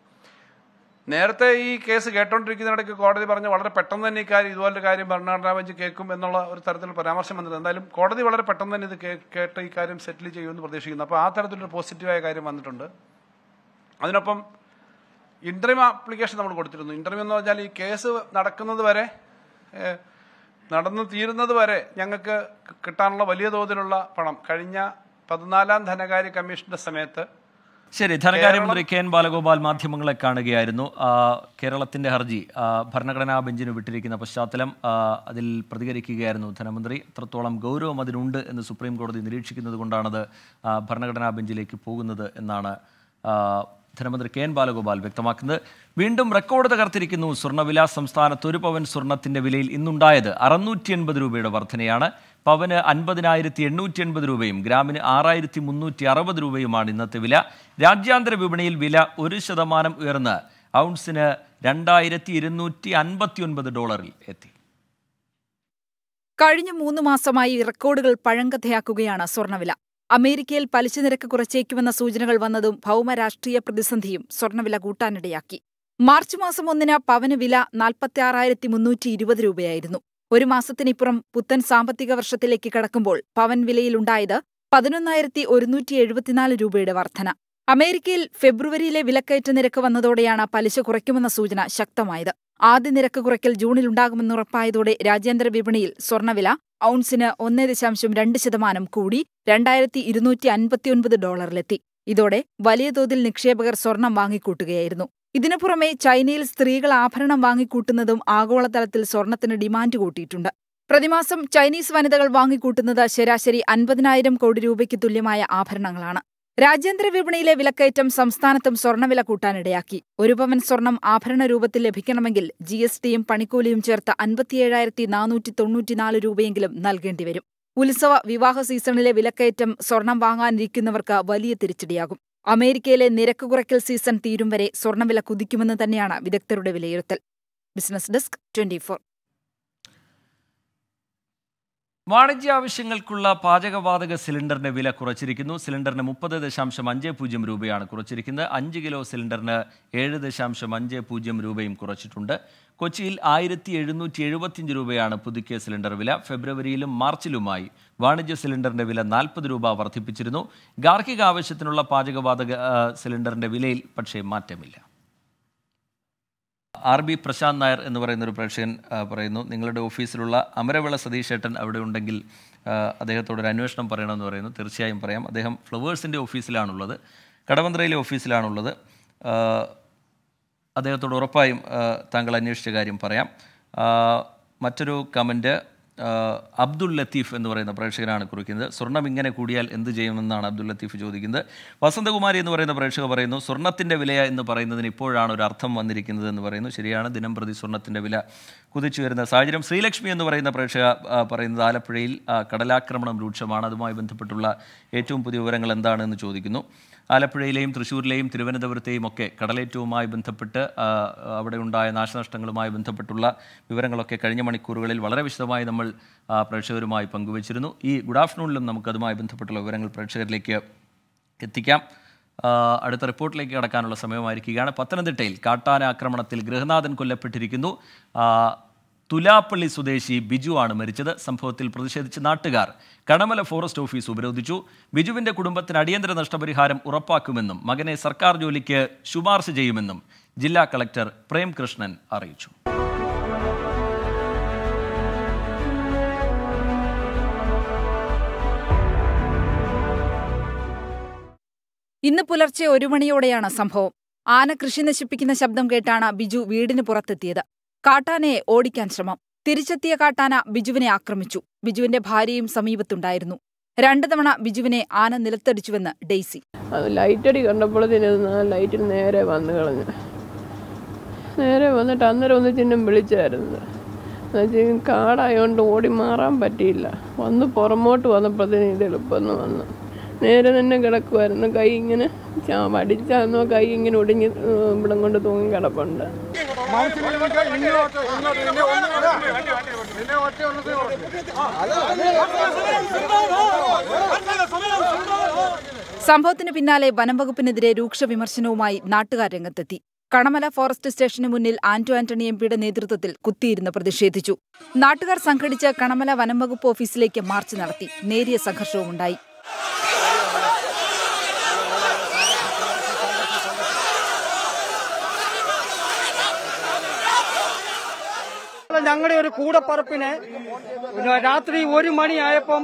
നേരത്തെ ഈ കേസ് കേട്ടോണ്ടിരിക്കുന്നതിനിടയ്ക്ക് കോടതി പറഞ്ഞു വളരെ പെട്ടെന്ന് തന്നെ ഇക്കാര്യം ഇതുപോലൊരു കാര്യം ഭരണഘടനാ ബെഞ്ച് കേൾക്കും എന്നുള്ള ഒരു തരത്തിൽ പരാമർശം വന്നിട്ടുണ്ട് എന്തായാലും കോടതി വളരെ പെട്ടെന്ന് തന്നെ ഇത് കേട്ട് ഈ കാര്യം സെറ്റിൽ ചെയ്യുമെന്ന് പ്രതീക്ഷിക്കുന്നു അപ്പോൾ ആ തരത്തിലൊരു പോസിറ്റീവായ കാര്യം വന്നിട്ടുണ്ട് അതിനൊപ്പം ഇൻ്റർവ്യൂ ആപ്ലിക്കേഷൻ നമ്മൾ കൊടുത്തിരുന്നു ഇൻ്റർവ്യൂ എന്ന് പറഞ്ഞാൽ ഈ കേസ് നടക്കുന്നത് വരെ നടന്നു തീരുന്നത് വരെ ഞങ്ങൾക്ക് കിട്ടാനുള്ള വലിയ തോതിലുള്ള പണം കഴിഞ്ഞ പതിനാലാം ധനകാര്യ കമ്മീഷന്റെ സമയത്ത് ശരി ധനകാര്യമന്ത്രി കെ എൻ ബാലഗോപാൽ മാധ്യമങ്ങളെ കാണുകയായിരുന്നു കേരളത്തിന്റെ ഹർജി ഭരണഘടനാ ബെഞ്ചിന് വിട്ടിരിക്കുന്ന പശ്ചാത്തലം അതിൽ പ്രതികരിക്കുകയായിരുന്നു ധനമന്ത്രി എത്രത്തോളം ഗൗരവം അതിനുണ്ട് എന്ന് സുപ്രീം കോടതി നിരീക്ഷിക്കുന്നത് കൊണ്ടാണത് ഭരണഘടനാ ബെഞ്ചിലേക്ക് പോകുന്നത് എന്നാണ് ധനമന്ത്രി കെ എൻ ബാലഗോപാൽ വ്യക്തമാക്കുന്നത് വീണ്ടും റെക്കോർഡ് തകർത്തിരിക്കുന്നു സ്വർണ്ണവില സംസ്ഥാനത്ത് ഒരു പവൻ സ്വർണത്തിന്റെ വിലയിൽ ഇന്നുണ്ടായത് അറുന്നൂറ്റി എൺപത് രൂപയുടെ വർധനയാണ് പവന് അൻപതിനായിരത്തി എണ്ണൂറ്റി എൺപത് രൂപയും ഗ്രാമിന് ആറായിരത്തി മുന്നൂറ്റി അറുപത് രൂപയുമാണ് ഇന്നത്തെ വില രാജ്യാന്തര വിപണിയിൽ വില ഒരു ശതമാനം ഉയർന്ന് ഔൺസിന് രണ്ടായിരത്തി ഇരുന്നൂറ്റി അൻപത്തി ഒൻപത് ഡോളറിൽ എത്തി കഴിഞ്ഞ മൂന്ന് മാസമായി റെക്കോർഡുകൾ പഴങ്കഥയാക്കുകയാണ് സ്വർണ്ണവില അമേരിക്കയിൽ പലിശ നിരക്ക് കുറച്ചേക്കുമെന്ന സൂചനകൾ വന്നതും ഭൗമ രാഷ്ട്രീയ പ്രതിസന്ധിയും സ്വർണ്ണവില കൂട്ടാനിടയാക്കി മാർച്ച് മാസം ഒന്നിന് പവന് വില നാൽപ്പത്തിയാറായിരത്തി മുന്നൂറ്റി ഇരുപത് രൂപയായിരുന്നു ഒരു മാസത്തിനിപ്പുറം പുത്തൻ സാമ്പത്തിക വർഷത്തിലേക്ക് കടക്കുമ്പോൾ പവൻ വിലയിലുണ്ടായത് പതിനൊന്നായിരത്തി ഒരുന്നൂറ്റി എഴുപത്തിനാല് രൂപയുടെ വർധന അമേരിക്കയിൽ ഫെബ്രുവരിയിലെ വിലക്കയറ്റ നിരക്ക് വന്നതോടെയാണ് പലിശ കുറയ്ക്കുമെന്ന സൂചന ശക്തമായത് ആദ്യ നിരക്ക് കുറയ്ക്കൽ ജൂണിലുണ്ടാകുമെന്നുറപ്പായതോടെ രാജ്യാന്തര വിപണിയിൽ സ്വർണ്ണവില ഔൺസിന് ഒന്നേ ദശാംശം രണ്ട് ശതമാനം കൂടി രണ്ടായിരത്തി ഇരുന്നൂറ്റി അൻപത്തിയൊൻപത് ഡോളറിലെത്തി ഇതോടെ വലിയ തോതിൽ നിക്ഷേപകർ സ്വർണം വാങ്ങിക്കൂട്ടുകയായിരുന്നു ഇതിനു പുറമെ ചൈനയിൽ സ്ത്രീകൾ ആഭരണം വാങ്ങിക്കൂട്ടുന്നതും ആഗോളതലത്തിൽ സ്വർണത്തിന് ഡിമാൻഡ് കൂട്ടിയിട്ടുണ്ട് പ്രതിമാസം ചൈനീസ് വനിതകൾ വാങ്ങിക്കൂട്ടുന്നത് ശരാശരി അൻപതിനായിരം കോടി രൂപയ്ക്ക് തുല്യമായ ആഭരണങ്ങളാണ് രാജ്യാന്തര വിപണിയിലെ വിലക്കയറ്റം സംസ്ഥാനത്തും സ്വർണ്ണവില കൂട്ടാനിടയാക്കി ഒരു പവൻ സ്വർണം ആഭരണ രൂപത്തിൽ ലഭിക്കണമെങ്കിൽ ജി എസ് ടിയും പണിക്കൂലിയും ചേർത്ത് അൻപത്തിയേഴായിരത്തി നാനൂറ്റി തൊണ്ണൂറ്റിനാല് രൂപയെങ്കിലും നൽകേണ്ടിവരും ഉത്സവ വിവാഹ സീസണിലെ വിലക്കയറ്റം സ്വർണം വാങ്ങാനിരിക്കുന്നവർക്ക് വലിയ തിരിച്ചടിയാകും അമേരിക്കയിലെ നിരക്ക് കുറയ്ക്കൽ സീസൺ തീരും വരെ സ്വർണ്ണവില കുതിക്കുമെന്ന് തന്നെയാണ് വിദഗ്ധരുടെ വിലയിരുത്തൽ ബിസിനസ് ഡെസ്ക് ട്വന്റി വാണിജ്യ ആവശ്യങ്ങൾക്കുള്ള പാചകവാതക സിലിണ്ടറിന്റെ വില കുറച്ചിരിക്കുന്നു സിലിണ്ടറിന് മുപ്പത് ദശാംശം അഞ്ച് പൂജ്യം രൂപയാണ് കുറച്ചിരിക്കുന്നത് അഞ്ച് കിലോ സിലിണ്ടറിന് ഏഴ് ദശാംശം അഞ്ച് പൂജ്യം രൂപയും കുറച്ചിട്ടുണ്ട് കൊച്ചിയിൽ ആയിരത്തി എഴുന്നൂറ്റി എഴുപത്തിയഞ്ച് രൂപയാണ് പുതുക്കിയ സിലിണ്ടർ വില ഫെബ്രുവരിയിലും മാർച്ചിലുമായി വാണിജ്യ സിലിണ്ടറിന്റെ വില നാൽപ്പത് രൂപ വർദ്ധിപ്പിച്ചിരുന്നു ഗാർഹിക ആവശ്യത്തിനുള്ള പാചകവാതക സിലിണ്ടറിന്റെ വിലയിൽ പക്ഷേ മാറ്റമില്ല ആർ ബി പ്രശാന്ത് നായർ എന്ന് പറയുന്ന ഒരു പ്രേക്ഷകൻ പറയുന്നു നിങ്ങളുടെ ഓഫീസിലുള്ള അമരവിള സതീഷ് ഏട്ടൻ അവിടെ ഉണ്ടെങ്കിൽ അദ്ദേഹത്തോട് ഒരു അന്വേഷണം പറയണമെന്ന് പറയുന്നു തീർച്ചയായും പറയാം അദ്ദേഹം ഫ്ലവേഴ്സിൻ്റെ ഓഫീസിലാണുള്ളത് കടവന്ത്രയിലെ ഓഫീസിലാണുള്ളത് അദ്ദേഹത്തോട് ഉറപ്പായും താങ്കൾ അന്വേഷിച്ച കാര്യം പറയാം മറ്റൊരു കമൻറ്റ് അബ്ദുൽ ലത്തീഫ് എന്ന് പറയുന്ന പ്രേക്ഷകനാണ് കുറിക്കുന്നത് സ്വർണം ഇങ്ങനെ കൂടിയാൽ എന്ത് ചെയ്യുമെന്നാണ് അബ്ദുൽ ലത്തീഫ് ചോദിക്കുന്നത് വസന്തകുമാരി എന്ന് പറയുന്ന പ്രേക്ഷകർ പറയുന്നു സ്വർണത്തിൻ്റെ വില എന്ന് പറയുന്നതിന് ഇപ്പോഴാണ് ഒരു അർത്ഥം വന്നിരിക്കുന്നത് എന്ന് പറയുന്നു ശരിയാണ് ദിനം പ്രതി സ്വർണത്തിൻ്റെ വില കുതിച്ചു വരുന്ന സാഹചര്യം ശ്രീലക്ഷ്മി എന്ന് പറയുന്ന പ്രേക്ഷക പറയുന്നത് ആലപ്പുഴയിൽ കടലാക്രമണം രൂക്ഷമാണ് അതുമായി ബന്ധപ്പെട്ടുള്ള ഏറ്റവും പുതിയ വിവരങ്ങൾ എന്താണെന്ന് ചോദിക്കുന്നു ആലപ്പുഴയിലെയും തൃശ്ശൂരിലെയും തിരുവനന്തപുരത്തെയും ഒക്കെ കടലേറ്റവുമായി ബന്ധപ്പെട്ട് അവിടെ ഉണ്ടായ നാശനഷ്ടങ്ങളുമായി ബന്ധപ്പെട്ടുള്ള വിവരങ്ങളൊക്കെ കഴിഞ്ഞ മണിക്കൂറുകളിൽ വളരെ വിശദമായി നമ്മൾ പ്രേക്ഷകരുമായി പങ്കുവച്ചിരുന്നു ഈ ഗുഡ് ആഫ്റ്റർനൂണിലും നമുക്ക് അതുമായി ബന്ധപ്പെട്ടുള്ള വിവരങ്ങൾ പ്രേക്ഷകരിലേക്ക് എത്തിക്കാം അടുത്ത റിപ്പോർട്ടിലേക്ക് കടക്കാനുള്ള സമയമായിരിക്കുകയാണ് പത്തനംതിട്ടയിൽ കാട്ടാന ആക്രമണത്തിൽ ഗൃഹനാഥൻ കൊല്ലപ്പെട്ടിരിക്കുന്നു തുലാപ്പള്ളി സ്വദേശി ബിജു ആണ് മരിച്ചത് സംഭവത്തിൽ പ്രതിഷേധിച്ച് നാട്ടുകാർ കടമല ഫോറസ്റ്റ് ഓഫീസ് ഉപരോധിച്ചു ബിജുവിന്റെ കുടുംബത്തിന് അടിയന്തര നഷ്ടപരിഹാരം ഉറപ്പാക്കുമെന്നും മകനെ സർക്കാർ ജോലിക്ക് ശുപാർശ ചെയ്യുമെന്നും ജില്ലാ കളക്ടർ പ്രേംകൃഷ്ണൻ അറിയിച്ചു ഇന്ന് പുലർച്ചെ ഒരു മണിയോടെയാണ് സംഭവം ആന കൃഷി നശിപ്പിക്കുന്ന ശബ്ദം കേട്ടാണ് ബിജു വീടിന് പുറത്തെത്തിയത് കാട്ടാനയെ ഓടിക്കാൻ ശ്രമം തിരിച്ചെത്തിയ കാട്ടാന ബിജുവിനെ ആക്രമിച്ചു ബിജുവിന്റെ ഭാര്യയും സമീപത്തുണ്ടായിരുന്നു രണ്ടു തവണ ബിജുവിനെ ആന നിലത്തടിച്ചുവെന്ന് ഡെയ്സി ലൈറ്റടി കണ്ടപ്പോഴത്തേനും ലൈറ്റിൽ നേരെ വന്നു കളഞ്ഞു നേരെ വന്നിട്ട് അന്നേരം ഒന്ന് ചിഹ്നം വിളിച്ചായിരുന്നു എന്നുവെച്ചാൽ കാടായതുകൊണ്ട് ഓടി മാറാൻ പറ്റിയില്ല വന്ന് പുറമോട്ട് വന്നപ്പോഴത്തേന് ഇത് എളുപ്പമെന്ന് വന്നു നേരെ തന്നെ കിടക്കുമായിരുന്നു കൈ ഇങ്ങനെ വടിച്ചാന്നോ കൈ ഇങ്ങനെ ഒടിഞ്ഞ് ഇവിടം കൊണ്ട് തൂങ്ങി കിടപ്പുണ്ട് സംഭവത്തിന് പിന്നാലെ വനംവകുപ്പിനെതിരെ രൂക്ഷ വിമർശനവുമായി നാട്ടുകാർ രംഗത്തെത്തി കണമല ഫോറസ്റ്റ് സ്റ്റേഷന് മുന്നിൽ ആന്റോ ആന്റണി എംപിയുടെ നേതൃത്വത്തിൽ കുത്തിയിരുന്ന് പ്രതിഷേധിച്ചു നാട്ടുകാർ സംഘടിച്ച് കണമല വനംവകുപ്പ് ഓഫീസിലേക്ക് മാർച്ച് നടത്തി നേരിയ സംഘർഷവുമുണ്ടായി ഞങ്ങളുടെ ഒരു കൂടപ്പറപ്പിനെ രാത്രി ഒരു മണിയായപ്പം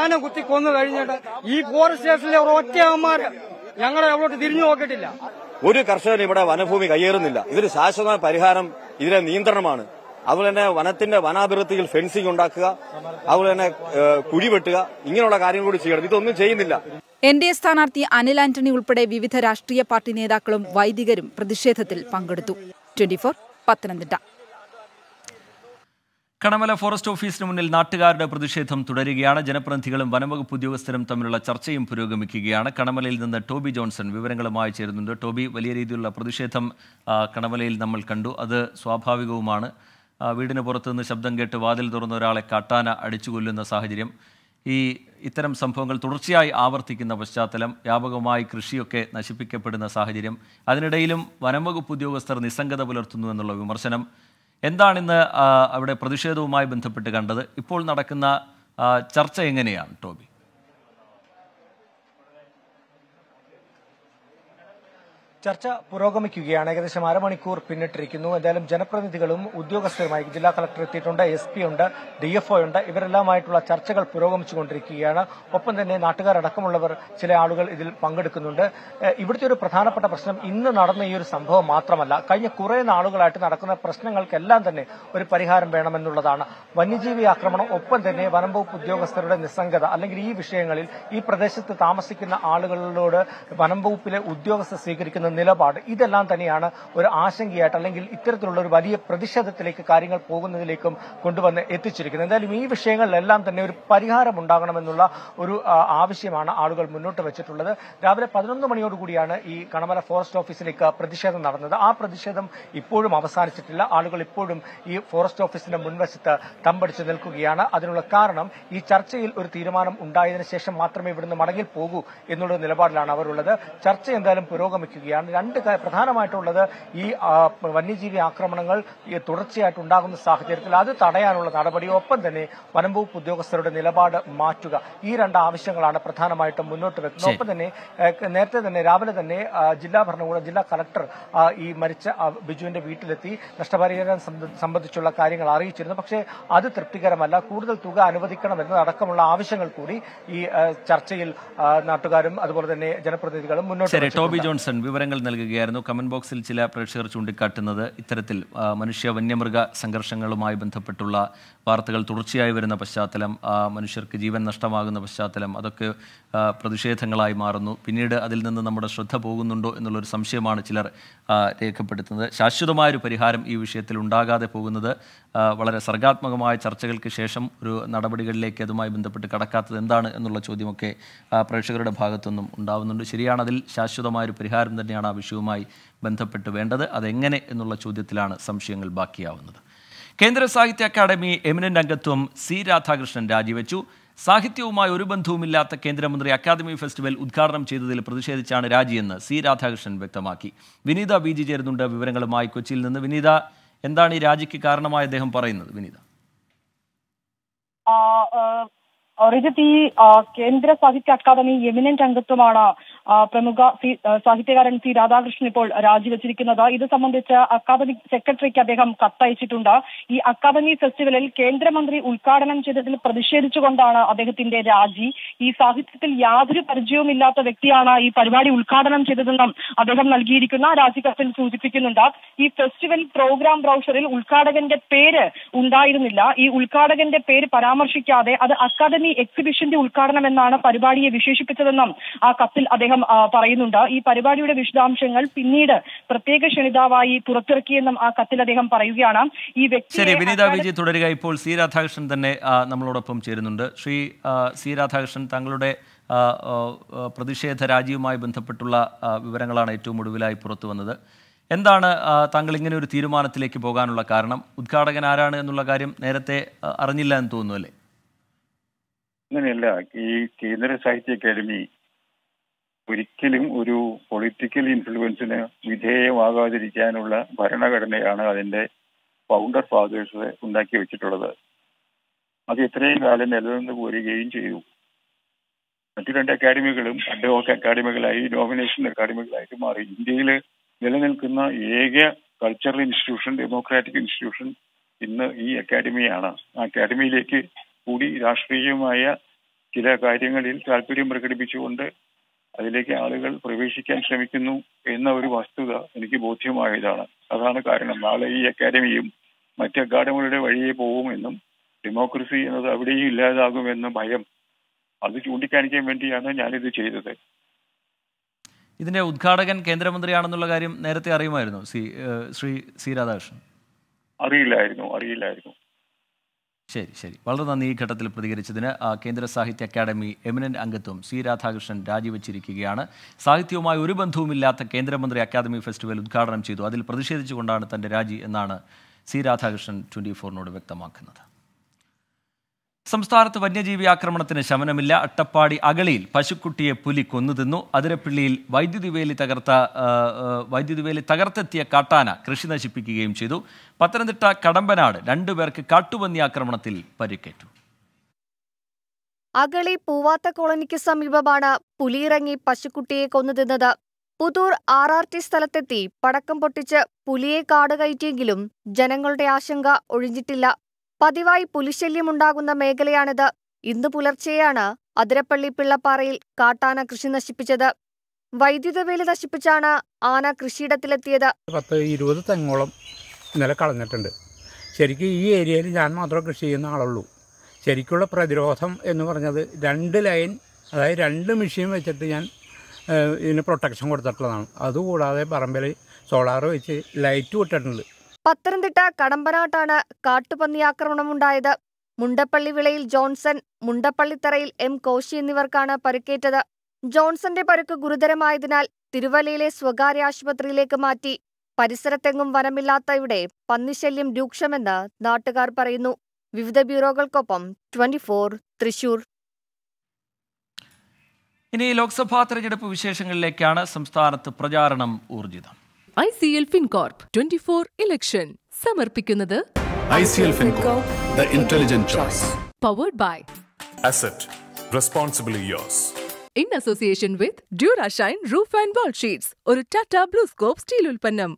ആന കുത്തി കൊന്നു കഴിഞ്ഞിട്ട് ഈ ഫോറസ്റ്റ് സ്റ്റേഷനിലെ ഒറ്റയന്മാര് ഞങ്ങളെ അവിടോട്ട് തിരിഞ്ഞു നോക്കിയിട്ടില്ല ഒരു കർഷകൻ ഇവിടെ വനഭൂമി കയ്യേറുന്നില്ല ഇതൊരു ശാശ്വത പരിഹാരം ഇതിലെ നിയന്ത്രണമാണ് അതുപോലെ തന്നെ വനത്തിന്റെ വനാഭിവൃദ്ധിയിൽ ഫെൻസിംഗ് ഉണ്ടാക്കുക അതുപോലെ തന്നെ കുഴിവെട്ടുക ഇങ്ങനെയുള്ള കാര്യങ്ങൾ കൂടി ചെയ്യണം ഇതൊന്നും ചെയ്യുന്നില്ല എൻ ഡി എ സ്ഥാനാർത്ഥി അനിൽ ആന്റണി ഉൾപ്പെടെ വിവിധ രാഷ്ട്രീയ പാർട്ടി നേതാക്കളും വൈദികരും പ്രതിഷേധത്തിൽ പങ്കെടുത്തു ട്വന്റി പത്തനംതിട്ട കടമല ഫോറസ്റ്റ് ഓഫീസിന് മുന്നിൽ നാട്ടുകാരുടെ പ്രതിഷേധം തുടരുകയാണ് ജനപ്രതിനിധികളും വനംവകുപ്പ് ഉദ്യോഗസ്ഥരും തമ്മിലുള്ള ചർച്ചയും പുരോഗമിക്കുകയാണ് കടമലയിൽ നിന്ന് ടോബി ജോൺസൺ വിവരങ്ങളുമായി ചേരുന്നുണ്ട് ടോബി വലിയ രീതിയിലുള്ള പ്രതിഷേധം കടമലയിൽ നമ്മൾ കണ്ടു അത് സ്വാഭാവികവുമാണ് വീടിന് പുറത്തുനിന്ന് ശബ്ദം കേട്ട് വാതിൽ തുറന്ന ഒരാളെ കാട്ടാന അടിച്ചു കൊല്ലുന്ന സാഹചര്യം ഈ ഇത്തരം സംഭവങ്ങൾ തുടർച്ചയായി ആവർത്തിക്കുന്ന പശ്ചാത്തലം വ്യാപകമായി കൃഷിയൊക്കെ നശിപ്പിക്കപ്പെടുന്ന സാഹചര്യം അതിനിടയിലും വനംവകുപ്പ് ഉദ്യോഗസ്ഥർ നിസ്സംഗത പുലർത്തുന്നു എന്നുള്ള വിമർശനം എന്താണ് ഇന്ന് അവിടെ പ്രതിഷേധവുമായി ബന്ധപ്പെട്ട് കണ്ടത് ഇപ്പോൾ നടക്കുന്ന ചർച്ച എങ്ങനെയാണ് ടോബി ചർച്ച പുരോഗമിക്കുകയാണ് ഏകദേശം അരമണിക്കൂർ പിന്നിട്ടിരിക്കുന്നു എന്തായാലും ജനപ്രതിനിധികളും ഉദ്യോഗസ്ഥരുമായി ജില്ലാ കളക്ടർ എത്തിയിട്ടുണ്ട് എസ് പി ഉണ്ട് ഡി എഫ് ഒ ഉണ്ട് ഇവരെല്ലാമായിട്ടുള്ള ചർച്ചകൾ പുരോഗമിച്ചുകൊണ്ടിരിക്കുകയാണ് ഒപ്പം തന്നെ നാട്ടുകാരടക്കമുള്ളവർ ചില ആളുകൾ ഇതിൽ പങ്കെടുക്കുന്നുണ്ട് ഇവിടുത്തെ ഒരു പ്രധാനപ്പെട്ട പ്രശ്നം ഇന്ന് നടന്ന ഈ ഒരു സംഭവം മാത്രമല്ല കഴിഞ്ഞ കുറേ നാളുകളായിട്ട് നടക്കുന്ന പ്രശ്നങ്ങൾക്കെല്ലാം തന്നെ ഒരു പരിഹാരം വേണമെന്നുള്ളതാണ് വന്യജീവി ആക്രമണം ഒപ്പം തന്നെ വനംവകുപ്പ് ഉദ്യോഗസ്ഥരുടെ നിസ്സംഗത അല്ലെങ്കിൽ ഈ വിഷയങ്ങളിൽ ഈ പ്രദേശത്ത് താമസിക്കുന്ന ആളുകളോട് വനംവകുപ്പിലെ ഉദ്യോഗസ്ഥർ സ്വീകരിക്കുന്ന നിലപാട് ഇതെല്ലാം തന്നെയാണ് ഒരു ആശങ്കയായിട്ട് അല്ലെങ്കിൽ ഇത്തരത്തിലുള്ള ഒരു വലിയ പ്രതിഷേധത്തിലേക്ക് കാര്യങ്ങൾ പോകുന്നതിലേക്കും കൊണ്ടുവന്ന് എത്തിച്ചിരിക്കുന്നത് എന്തായാലും ഈ വിഷയങ്ങളിലെല്ലാം തന്നെ ഒരു പരിഹാരം ഉണ്ടാകണമെന്നുള്ള ഒരു ആവശ്യമാണ് ആളുകൾ മുന്നോട്ട് വെച്ചിട്ടുള്ളത് രാവിലെ പതിനൊന്ന് മണിയോടുകൂടിയാണ് ഈ കണമല ഫോറസ്റ്റ് ഓഫീസിലേക്ക് പ്രതിഷേധം നടന്നത് ആ പ്രതിഷേധം ഇപ്പോഴും അവസാനിച്ചിട്ടില്ല ആളുകൾ ഇപ്പോഴും ഈ ഫോറസ്റ്റ് ഓഫീസിന്റെ മുൻവശത്ത് തമ്പടിച്ചു നിൽക്കുകയാണ് അതിനുള്ള കാരണം ഈ ചർച്ചയിൽ ഒരു തീരുമാനം ഉണ്ടായതിനു ശേഷം മാത്രമേ ഇവിടുന്ന് മടങ്ങിൽ പോകൂ എന്നുള്ള നിലപാടിലാണ് അവരുള്ളത് ചർച്ച എന്തായാലും പുരോഗമിക്കുകയാണ് തന്നെയാണ് രണ്ട് പ്രധാനമായിട്ടുള്ളത് ഈ വന്യജീവി ആക്രമണങ്ങൾ തുടർച്ചയായിട്ട് ഉണ്ടാകുന്ന സാഹചര്യത്തിൽ അത് തടയാനുള്ള നടപടി ഒപ്പം തന്നെ വനംവകുപ്പ് ഉദ്യോഗസ്ഥരുടെ നിലപാട് മാറ്റുക ഈ രണ്ട് ആവശ്യങ്ങളാണ് പ്രധാനമായിട്ടും മുന്നോട്ട് വെക്കുന്നത് ഒപ്പം തന്നെ നേരത്തെ തന്നെ രാവിലെ തന്നെ ജില്ലാ ഭരണകൂടം ജില്ലാ കളക്ടർ ഈ മരിച്ച ബിജുവിന്റെ വീട്ടിലെത്തി നഷ്ടപരിഹാരം സംബന്ധിച്ചുള്ള കാര്യങ്ങൾ അറിയിച്ചിരുന്നു പക്ഷേ അത് തൃപ്തികരമല്ല കൂടുതൽ തുക അനുവദിക്കണമെന്ന് അടക്കമുള്ള ആവശ്യങ്ങൾ കൂടി ഈ ചർച്ചയിൽ നാട്ടുകാരും അതുപോലെ തന്നെ ജനപ്രതിനിധികളും മുന്നോട്ട് ടോബി ജോൺസൺ വിവരങ്ങൾ വിവരങ്ങൾ നൽകുകയായിരുന്നു കമൻറ്റ് ബോക്സിൽ ചില പ്രേക്ഷകർ ചൂണ്ടിക്കാട്ടുന്നത് ഇത്തരത്തിൽ മനുഷ്യ വന്യമൃഗ സംഘർഷങ്ങളുമായി ബന്ധപ്പെട്ടുള്ള വാർത്തകൾ തുടർച്ചയായി വരുന്ന പശ്ചാത്തലം ആ മനുഷ്യർക്ക് ജീവൻ നഷ്ടമാകുന്ന പശ്ചാത്തലം അതൊക്കെ പ്രതിഷേധങ്ങളായി മാറുന്നു പിന്നീട് അതിൽ നിന്ന് നമ്മുടെ ശ്രദ്ധ പോകുന്നുണ്ടോ എന്നുള്ളൊരു സംശയമാണ് ചിലർ രേഖപ്പെടുത്തുന്നത് ശാശ്വതമായൊരു പരിഹാരം ഈ വിഷയത്തിൽ ഉണ്ടാകാതെ പോകുന്നത് വളരെ സർഗാത്മകമായ ചർച്ചകൾക്ക് ശേഷം ഒരു നടപടികളിലേക്ക് അതുമായി ബന്ധപ്പെട്ട് കടക്കാത്തത് എന്താണ് എന്നുള്ള ചോദ്യമൊക്കെ പ്രേക്ഷകരുടെ ഭാഗത്തുനിന്നും ഉണ്ടാവുന്നുണ്ട് ശരിയാണ് അതിൽ ശാശ്വതമായൊരു പരിഹാരം തന്നെയാണ് ആ വിഷയവുമായി ബന്ധപ്പെട്ട് വേണ്ടത് അതെങ്ങനെ എന്നുള്ള ചോദ്യത്തിലാണ് സംശയങ്ങൾ ബാക്കിയാവുന്നത് കേന്ദ്ര സാഹിത്യ അക്കാദമി എമിനന്റ് അംഗത്വം സി രാധാകൃഷ്ണൻ രാജിവെച്ചു സാഹിത്യവുമായി ഒരു ബന്ധവുമില്ലാത്ത കേന്ദ്രമന്ത്രി അക്കാദമി ഫെസ്റ്റിവൽ ഉദ്ഘാടനം ചെയ്തതിൽ പ്രതിഷേധിച്ചാണ് രാജിയെന്ന് സി രാധാകൃഷ്ണൻ വ്യക്തമാക്കി വിനീത ബി ജി ചേരുന്നുണ്ട് വിവരങ്ങളുമായി കൊച്ചിയിൽ നിന്ന് വിനീത എന്താണ് ഈ രാജിക്ക് കാരണമായി അദ്ദേഹം പറയുന്നത് വിനീത റിജിത്ത് ഈ കേന്ദ്ര സാഹിത്യ അക്കാദമി എമിനന്റ് അംഗത്വമാണ് പ്രമുഖ സാഹിത്യകാരൻ സി രാധാകൃഷ്ണൻ ഇപ്പോൾ രാജിവെച്ചിരിക്കുന്നത് ഇത് സംബന്ധിച്ച് അക്കാദമി സെക്രട്ടറിക്ക് അദ്ദേഹം കത്തയച്ചിട്ടുണ്ട് ഈ അക്കാദമി ഫെസ്റ്റിവലിൽ കേന്ദ്രമന്ത്രി ഉദ്ഘാടനം ചെയ്തതിൽ പ്രതിഷേധിച്ചുകൊണ്ടാണ് അദ്ദേഹത്തിന്റെ രാജി ഈ സാഹിത്യത്തിൽ യാതൊരു പരിചയവുമില്ലാത്ത വ്യക്തിയാണ് ഈ പരിപാടി ഉദ്ഘാടനം ചെയ്തതെന്നും അദ്ദേഹം നൽകിയിരിക്കുന്ന രാജിക്കത്തിൽ സൂചിപ്പിക്കുന്നുണ്ട് ഈ ഫെസ്റ്റിവൽ പ്രോഗ്രാം ബ്രൌഷറിൽ ഉദ്ഘാടകന്റെ പേര് ഉണ്ടായിരുന്നില്ല ഈ ഉദ്ഘാടകന്റെ പേര് പരാമർശിക്കാതെ അത് അക്കാദമി എക്സിബിഷന്റെ ഉദ്ഘാടനം എന്നാണ് പരിപാടിയെ വിശേഷിപ്പിച്ചതെന്നും ആ കത്തിൽ അദ്ദേഹം അദ്ദേഹം പറയുന്നുണ്ട് ഈ പരിപാടിയുടെ വിശദാംശങ്ങൾ പിന്നീട് പ്രത്യേക ക്ഷണിതാവായി പുറത്തിറക്കിയെന്നും ആ കത്തിൽ അദ്ദേഹം പറയുകയാണ് ഈ വ്യക്തി ശരി വിനീത വിജയ് തുടരുക ഇപ്പോൾ സി രാധാകൃഷ്ണൻ തന്നെ നമ്മളോടൊപ്പം ചേരുന്നുണ്ട് ശ്രീ സി രാധാകൃഷ്ണൻ താങ്കളുടെ പ്രതിഷേധ രാജ്യവുമായി ബന്ധപ്പെട്ടുള്ള വിവരങ്ങളാണ് ഏറ്റവും ഒടുവിലായി പുറത്തു വന്നത് എന്താണ് താങ്കൾ ഇങ്ങനെ ഒരു തീരുമാനത്തിലേക്ക് പോകാനുള്ള കാരണം ഉദ്ഘാടകൻ ആരാണ് എന്നുള്ള കാര്യം നേരത്തെ അറിഞ്ഞില്ല എന്ന് തോന്നുന്നു അല്ലേ അങ്ങനെയല്ല ഈ കേന്ദ്ര സാഹിത്യ അക്കാദമി ഒരിക്കലും ഒരു പൊളിറ്റിക്കൽ ഇൻഫ്ലുവൻസിന് വിധേയമാകാതിരിക്കാനുള്ള ഭരണഘടനയാണ് അതിന്റെ ഫൗണ്ടർ ഫാദേഴ്സ് ഉണ്ടാക്കി വെച്ചിട്ടുള്ളത് അത് ഇത്രയും കാലം നിലനിന്ന് പോരുകയും ചെയ്തു മറ്റു രണ്ട് അക്കാഡമികളും അഡ്വോക്ക് അക്കാഡമികളായി നോമിനേഷൻ അക്കാഡമികളായിട്ട് മാറി ഇന്ത്യയിൽ നിലനിൽക്കുന്ന ഏക കൾച്ചറൽ ഇൻസ്റ്റിറ്റ്യൂഷൻ ഡെമോക്രാറ്റിക് ഇൻസ്റ്റിറ്റ്യൂഷൻ ഇന്ന് ഈ അക്കാഡമിയാണ് ആ അക്കാഡമിയിലേക്ക് കൂടി രാഷ്ട്രീയമായ ചില കാര്യങ്ങളിൽ താല്പര്യം പ്രകടിപ്പിച്ചുകൊണ്ട് അതിലേക്ക് ആളുകൾ പ്രവേശിക്കാൻ ശ്രമിക്കുന്നു എന്ന ഒരു വസ്തുത എനിക്ക് ബോധ്യമായതാണ് അതാണ് കാരണം നാളെ ഈ അക്കാദമിയും മറ്റ് അക്കാദമികളുടെ വഴിയെ പോകുമെന്നും ഡെമോക്രസി എന്നത് അവിടെയും ഇല്ലാതാകുമെന്ന ഭയം അത് ചൂണ്ടിക്കാണിക്കാൻ വേണ്ടിയാണ് ഞാനിത് ചെയ്തത് ഇതിന്റെ ഉദ്ഘാടകൻ കേന്ദ്രമന്ത്രിയാണെന്നുള്ള കാര്യം നേരത്തെ അറിയുമായിരുന്നു ശ്രീ ശ്രീ രാധാകൃഷ്ണൻ അറിയില്ലായിരുന്നു അറിയില്ലായിരുന്നു ശരി ശരി വളരെ നന്ദി ഈ ഘട്ടത്തിൽ പ്രതികരിച്ചതിന് കേന്ദ്ര സാഹിത്യ അക്കാദമി എമിനന്റ് അംഗത്വം സി രാധാകൃഷ്ണൻ രാജിവെച്ചിരിക്കുകയാണ് സാഹിത്യവുമായി ഒരു ബന്ധവുമില്ലാത്ത കേന്ദ്രമന്ത്രി അക്കാദമി ഫെസ്റ്റിവൽ ഉദ്ഘാടനം ചെയ്തു അതിൽ പ്രതിഷേധിച്ചുകൊണ്ടാണ് തൻ്റെ രാജി എന്നാണ് സി രാധാകൃഷ്ണൻ ട്വൻറ്റി ഫോറിനോട് വ്യക്തമാക്കുന്നത് സംസ്ഥാനത്ത് വന്യജീവി ആക്രമണത്തിന് ശമനമില്ല അട്ടപ്പാടി അകളിയിൽ പശുക്കുട്ടിയെ പുലി കൊന്നു തിന്നു അതിരപ്പിള്ളിയിൽ വൈദ്യുതി വേലി തകർത്ത വൈദ്യുതി വേലി തകർത്തെത്തിയ കാട്ടാന കൃഷി നശിപ്പിക്കുകയും ചെയ്തു പത്തനംതിട്ട കടമ്പനാട് രണ്ടുപേർക്ക് കാട്ടുപന്നി ആക്രമണത്തിൽ പരിക്കേറ്റു അകളി പൂവാത്ത കോളനിക്ക് സമീപമാണ് പുലിയിറങ്ങി പശുക്കുട്ടിയെ കൊന്നു തിന്നത് പുതൂർ ആർ ആർ ടി സ്ഥലത്തെത്തി പടക്കം പൊട്ടിച്ച് പുലിയെ കാട് കയറ്റിയെങ്കിലും ജനങ്ങളുടെ ആശങ്ക ഒഴിഞ്ഞിട്ടില്ല പതിവായി പുലിശല്യമുണ്ടാകുന്ന മേഖലയാണിത് ഇന്ന് പുലർച്ചെയാണ് അതിരപ്പള്ളി പിള്ളപ്പാറയിൽ കാട്ടാന കൃഷി നശിപ്പിച്ചത് വൈദ്യുത വേലി നശിപ്പിച്ചാണ് ആന കൃഷിയിടത്തിലെത്തിയത് പത്ത് ഇരുപത് തെങ്ങോളം ഇന്നലെ കളഞ്ഞിട്ടുണ്ട് ശരിക്കും ഈ ഏരിയയിൽ ഞാൻ മാത്രമേ കൃഷി ചെയ്യുന്ന ആളുള്ളൂ ശരിക്കുള്ള പ്രതിരോധം എന്ന് പറഞ്ഞത് രണ്ട് ലൈൻ അതായത് രണ്ട് മെഷീൻ വെച്ചിട്ട് ഞാൻ ഇതിന് പ്രൊട്ടക്ഷൻ കൊടുത്തിട്ടുള്ളതാണ് അതുകൂടാതെ പറമ്പിൽ സോളാർ വെച്ച് ലൈറ്റ് വിട്ടിട്ടുണ്ട് പത്തനംതിട്ട കടമ്പനാട്ടാണ് കാട്ടുപന്നി ആക്രമണമുണ്ടായത് മുണ്ടപ്പള്ളി വിളയിൽ ജോൺസൺ മുണ്ടപ്പള്ളിത്തറയിൽ എം കോശി എന്നിവർക്കാണ് പരുക്കേറ്റത് ജോൺസന്റെ പരുക്ക് ഗുരുതരമായതിനാൽ തിരുവല്ലയിലെ സ്വകാര്യ ആശുപത്രിയിലേക്ക് മാറ്റി പരിസരത്തെങ്ങും വനമില്ലാത്ത ഇവിടെ പന്നിശല്യം രൂക്ഷമെന്ന് നാട്ടുകാർ പറയുന്നു വിവിധ ബ്യൂറോകൾക്കൊപ്പം ട്വന്റി ഫോർ തൃശൂർ ഇനി ലോക്സഭാ തെരഞ്ഞെടുപ്പ് വിശേഷങ്ങളിലേക്കാണ് സംസ്ഥാനത്ത് പ്രചാരണം ഊർജിതം I C L Fincorp twenty four election സമർപ്പിക്കുന്നത് I C L Fincorp the intelligent choice powered by asset responsibly yours in association with Durashine roof and wall sheets ഒരു ടാറ്റ ബ്ലൂ സ്കോപ്പ് സ്റ്റീൽ ഉൽപ്പന്നം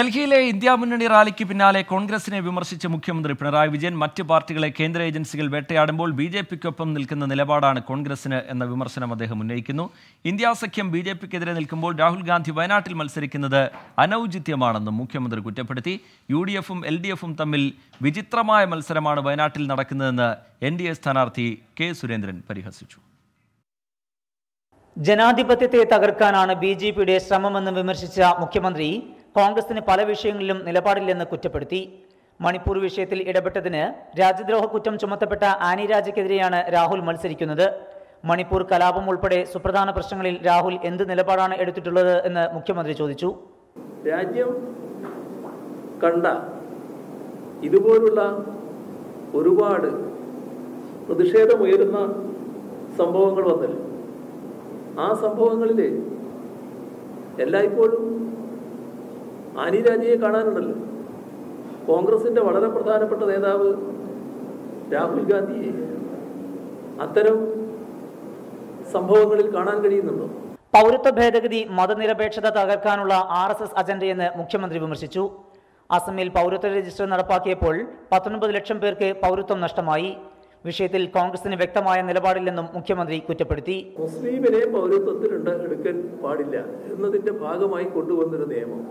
ഡൽഹിയിലെ ഇന്ത്യ മുന്നണി റാലിക്ക് പിന്നാലെ കോൺഗ്രസിനെ വിമർശിച്ച മുഖ്യമന്ത്രി പിണറായി വിജയൻ മറ്റ് പാർട്ടികളെ കേന്ദ്ര ഏജൻസികൾ വേട്ടയാടുമ്പോൾ ബി ജെ പിക്കൊപ്പം നിൽക്കുന്ന നിലപാടാണ് കോൺഗ്രസിന് എന്ന വിമർശനം അദ്ദേഹം ഉന്നയിക്കുന്നു ഇന്ത്യ സഖ്യം ബി ജെ പിക്കെതിരെ നിൽക്കുമ്പോൾ രാഹുൽ ഗാന്ധി വയനാട്ടിൽ മത്സരിക്കുന്നത് അനൌചിത്യമാണെന്നും മുഖ്യമന്ത്രി കുറ്റപ്പെടുത്തി യു ഡി എഫും എൽ ഡി എഫും തമ്മിൽ വിചിത്രമായ മത്സരമാണ് വയനാട്ടിൽ നടക്കുന്നതെന്ന് എൻ ഡി എ സ്ഥാനാർത്ഥി കെ സുരേന്ദ്രൻ പരിഹസിച്ചു ജനാധിപത്യത്തെ തകർക്കാനാണ് ബി ജെ പിയുടെ ശ്രമമെന്ന് വിമർശിച്ച മുഖ്യമന്ത്രി കോൺഗ്രസിന് പല വിഷയങ്ങളിലും നിലപാടില്ലെന്ന് കുറ്റപ്പെടുത്തി മണിപ്പൂർ വിഷയത്തിൽ ഇടപെട്ടതിന് രാജ്യദ്രോഹ കുറ്റം ചുമത്തപ്പെട്ട ആനി രാജയ്ക്കെതിരെയാണ് രാഹുൽ മത്സരിക്കുന്നത് മണിപ്പൂർ കലാപം ഉൾപ്പെടെ സുപ്രധാന പ്രശ്നങ്ങളിൽ രാഹുൽ എന്ത് നിലപാടാണ് എടുത്തിട്ടുള്ളത് എന്ന് മുഖ്യമന്ത്രി ചോദിച്ചു രാജ്യം കണ്ട ഇതുപോലുള്ള ഒരുപാട് പ്രതിഷേധമുയരുന്ന സംഭവങ്ങൾ വന്നല്ലോ ആ സംഭവങ്ങളിൽ എല്ലായ്പ്പോഴും ആനി രാജയെ കാണാനുണ്ടല്ലോ കോൺഗ്രസിന്റെ വളരെ പ്രധാനപ്പെട്ട നേതാവ് രാഹുൽ ഗാന്ധിയെ അത്തരം സംഭവങ്ങളിൽ കാണാൻ കഴിയുന്നുണ്ടോ പൗരത്വ ഭേദഗതി മതനിരപേക്ഷത തകർക്കാനുള്ള ആർ എസ് എസ് അജണ്ടയെന്ന് മുഖ്യമന്ത്രി വിമർശിച്ചു അസമിൽ പൗരത്വ രജിസ്റ്റർ നടപ്പാക്കിയപ്പോൾ പത്തൊൻപത് ലക്ഷം പേർക്ക് പൗരത്വം നഷ്ടമായി വിഷയത്തിൽ കോൺഗ്രസിന് വ്യക്തമായ നിലപാടില്ലെന്നും മുഖ്യമന്ത്രി കുറ്റപ്പെടുത്തി മുസ്ലിമിനെ പൗരത്വത്തിൽ എടുക്കാൻ പാടില്ല എന്നതിന്റെ ഭാഗമായി കൊണ്ടുവന്നൊരു നിയമം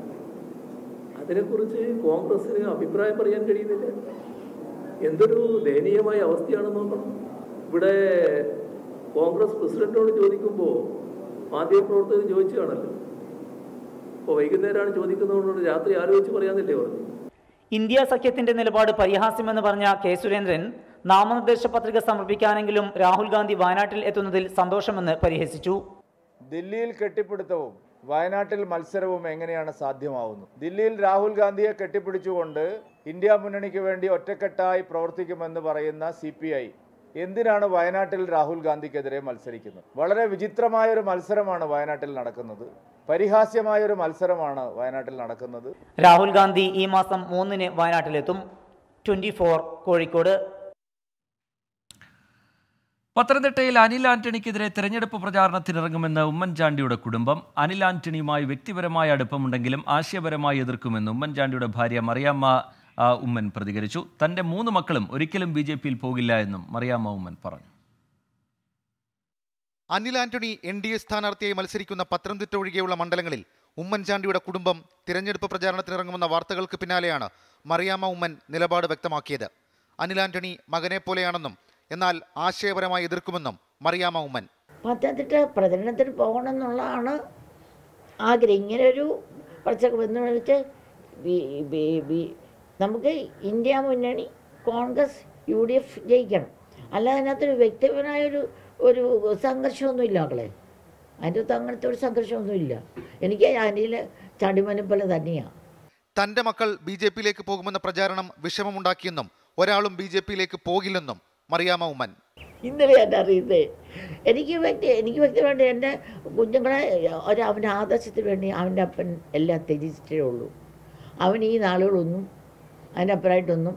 അതിനെക്കുറിച്ച് കോൺഗ്രസ്സിന് അഭിപ്രായം പറയാൻ കഴിയുന്നില്ല എന്തൊരു ദയനീയമായ അവസ്ഥയാണ് നോക്കണം ഇവിടെ കോൺഗ്രസ് പ്രസിഡന്റിനോട് ചോദിക്കുമ്പോൾ മാധ്യമപ്രവർത്തകർ ചോദിച്ചതാണല്ലോ ഇപ്പോൾ വൈകുന്നേരമാണ് ചോദിക്കുന്നതുകൊണ്ട് രാത്രി ആലോചിച്ച് പറയാമെന്നല്ലേ പറഞ്ഞു ഇന്ത്യ സഖ്യത്തിന്റെ നിലപാട് പരിഹാസ്യമെന്ന് പറഞ്ഞ കെ സുരേന്ദ്രൻ നാമനിർദ്ദേശ പത്രിക സമർപ്പിക്കാനെങ്കിലും രാഹുൽ ഗാന്ധി വയനാട്ടിൽ എത്തുന്നതിൽ സന്തോഷമെന്ന് പരിഹസിച്ചു ദില്ലിയിൽ കെട്ടിപ്പിടുത്തവും വയനാട്ടിൽ മത്സരവും എങ്ങനെയാണ് സാധ്യമാവുന്നത് ദില്ലിയിൽ രാഹുൽ ഗാന്ധിയെ കെട്ടിപ്പിടിച്ചുകൊണ്ട് ഇന്ത്യ മുന്നണിക്ക് വേണ്ടി ഒറ്റക്കെട്ടായി പ്രവർത്തിക്കുമെന്ന് പറയുന്ന സി എന്തിനാണ് വയനാട്ടിൽ രാഹുൽ ഗാന്ധിക്കെതിരെ മത്സരിക്കുന്നത് വളരെ വിചിത്രമായ ഒരു മത്സരമാണ് വയനാട്ടിൽ നടക്കുന്നത് പരിഹാസ്യമായ ഒരു മത്സരമാണ് വയനാട്ടിൽ നടക്കുന്നത് രാഹുൽ ഗാന്ധി ഈ മാസം മൂന്നിന് വയനാട്ടിലെത്തും ട്വൻറ്റി കോഴിക്കോട് പത്തനംതിട്ടയിൽ അനിൽ ആന്റണിക്കെതിരെ തെരഞ്ഞെടുപ്പ് പ്രചാരണത്തിനിറങ്ങുമെന്ന് ഉമ്മൻചാണ്ടിയുടെ കുടുംബം അനിൽ ആന്റണിയുമായി വ്യക്തിപരമായ അടുപ്പമുണ്ടെങ്കിലും ആശയപരമായി എതിർക്കുമെന്ന് ഉമ്മൻചാണ്ടിയുടെ ഭാര്യ മറിയാമ്മ ഉമ്മൻ പ്രതികരിച്ചു തന്റെ മൂന്ന് മക്കളും ഒരിക്കലും ബി ജെ പിയിൽ പോകില്ല എന്നും മറിയാമ്മ ഉമ്മൻ പറഞ്ഞു Anil Antony N D A സ്ഥാനാർത്ഥിയായി മത്സരിക്കുന്ന പത്തനംതിട്ട ഒഴികെയുള്ള മണ്ഡലങ്ങളിൽ ഉമ്മൻചാണ്ടിയുടെ കുടുംബം തിരഞ്ഞെടുപ്പ് പ്രചാരണത്തിനിറങ്ങുമെന്ന വാർത്തകൾക്ക് പിന്നാലെയാണ് മറിയാമ്മ ഉമ്മൻ നിലപാട് വ്യക്തമാക്കിയത് അനിൽ ആന്റണി മകനെ പോലെയാണെന്നും എന്നാൽ ആശയപരമായി എതിർക്കുമെന്നും മറിയാമ ഉമ്മൻ പത്തനംതിട്ട പ്രചരണത്തിന് പോകണമെന്നുള്ളതാണ് ആഗ്രഹം ഇങ്ങനൊരു ഒരു നമുക്ക് ഇന്ത്യ മുന്നണി കോൺഗ്രസ് യു ഡി എഫ് ജയിക്കണം അല്ലാതെ അതിനകത്തൊരു വ്യക്തിപരമായൊരു ഒരു സംഘർഷമൊന്നുമില്ല മക്കളെ അതിൻ്റെ അകത്ത് അങ്ങനത്തെ ഒരു സംഘർഷമൊന്നുമില്ല എനിക്ക് അതിൽ പോലെ തന്നെയാണ് തൻ്റെ മക്കൾ ബി ജെ പിയിലേക്ക് പോകുമെന്ന പ്രചാരണം വിഷമമുണ്ടാക്കിയെന്നും ഒരാളും ബി ജെ പിയിലേക്ക് പോകില്ലെന്നും മറിയാമ ഉമ്മൻ ഇന്നലെ ഞാൻ അറിയുന്നേ എനിക്ക് വ്യക്തി എനിക്ക് വേണ്ടി എൻ്റെ കുഞ്ഞുങ്ങളെ ഒരു അവൻ്റെ ആദർശത്തിന് വേണ്ടി അവൻ്റെ അപ്പൻ എല്ലാം ത്യജിച്ചിട്ടേ ഉള്ളൂ അവൻ ഈ നാളുകളൊന്നും അതിൻ്റെ അപ്പുറമായിട്ടൊന്നും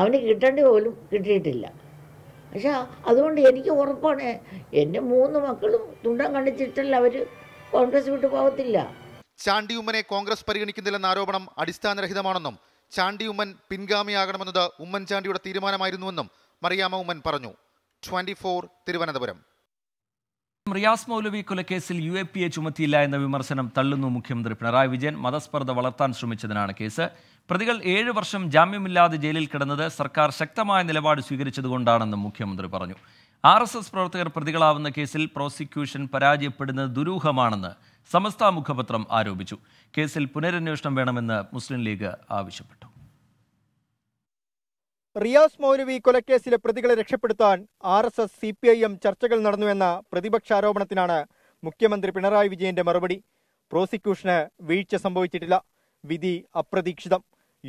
അവന് കിട്ടേണ്ടി പോലും കിട്ടിയിട്ടില്ല പക്ഷെ അതുകൊണ്ട് എനിക്ക് ഉറപ്പാണ് എൻ്റെ മൂന്ന് മക്കളും തുണ്ടം കണ്ടിച്ചിട്ടല്ല അവർ കോൺഗ്രസ് വിട്ടു പോകത്തില്ല ചാണ്ടി ഉമ്മനെ കോൺഗ്രസ് പരിഗണിക്കുന്നില്ലെന്ന ആരോപണം അടിസ്ഥാനരഹിതമാണെന്നും ചാണ്ടി ഉമ്മൻ പിൻഗാമിയാകണമെന്നത് ഉമ്മൻചാണ്ടിയുടെ തീരുമാനമായിരുന്നുവെന്നും മറിയാമ ഉമ്മൻ പറഞ്ഞു ട്വന്റി ഫോർ തിരുവനന്തപുരം റിയാസ് മൗലവി കൊലക്കേസിൽ യു എ പി എ ചുമത്തിയില്ല എന്ന വിമർശനം തള്ളുന്നു മുഖ്യമന്ത്രി പിണറായി വിജയൻ മതസ്പർദ്ധ വളർത്താൻ ശ്രമിച്ചതിനാണ് കേസ് പ്രതികൾ ഏഴ് വർഷം ജാമ്യമില്ലാതെ ജയിലിൽ കിടന്നത് സർക്കാർ ശക്തമായ നിലപാട് സ്വീകരിച്ചതുകൊണ്ടാണെന്നും മുഖ്യമന്ത്രി പറഞ്ഞു ആർ എസ് എസ് പ്രവർത്തകർ പ്രതികളാവുന്ന കേസിൽ പ്രോസിക്യൂഷൻ പരാജയപ്പെടുന്നത് ദുരൂഹമാണെന്ന് സമസ്ത മുഖപത്രം ആരോപിച്ചു കേസിൽ പുനരന്വേഷണം വേണമെന്ന് മുസ്ലിം ലീഗ് ആവശ്യപ്പെട്ടു റിയാസ് മൗലവി കൊലക്കേസിലെ പ്രതികളെ രക്ഷപ്പെടുത്താൻ R S S C P I M ചർച്ചകൾ നടന്നുവെന്ന പ്രതിപക്ഷ ആരോപണത്തിനാണ് മുഖ്യമന്ത്രി പിണറായി വിജയന്റെ മറുപടി പ്രോസിക്യൂഷന് വീഴ്ച സംഭവിച്ചിട്ടില്ല വിധി അപ്രതീക്ഷിതം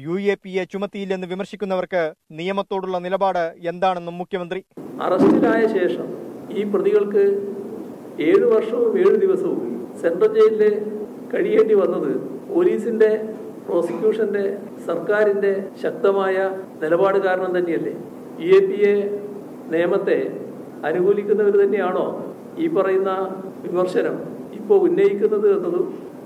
യു എ പി എ ചുമത്തിയില്ലെന്ന് വിമർശിക്കുന്നവർക്ക് നിയമത്തോടുള്ള നിലപാട് എന്താണെന്നും മുഖ്യമന്ത്രി അറസ്റ്റിലായ ശേഷം ഈ പ്രതികൾക്ക് ഏഴു വർഷവും ഏഴു ദിവസവും സെൻട്രൽ ജയിലിൽ കഴിയേണ്ടി വന്നത് പോലീസിന്റെ പ്രോസിക്യൂഷന്റെ സർക്കാരിന്റെ ശക്തമായ നിലപാട് കാരണം തന്നെയല്ലേ ഇ എ പി എ നിയമത്തെ അനുകൂലിക്കുന്നവർ തന്നെയാണോ ഈ പറയുന്ന വിമർശനം ഇപ്പോൾ ഉന്നയിക്കുന്നത് എന്നത്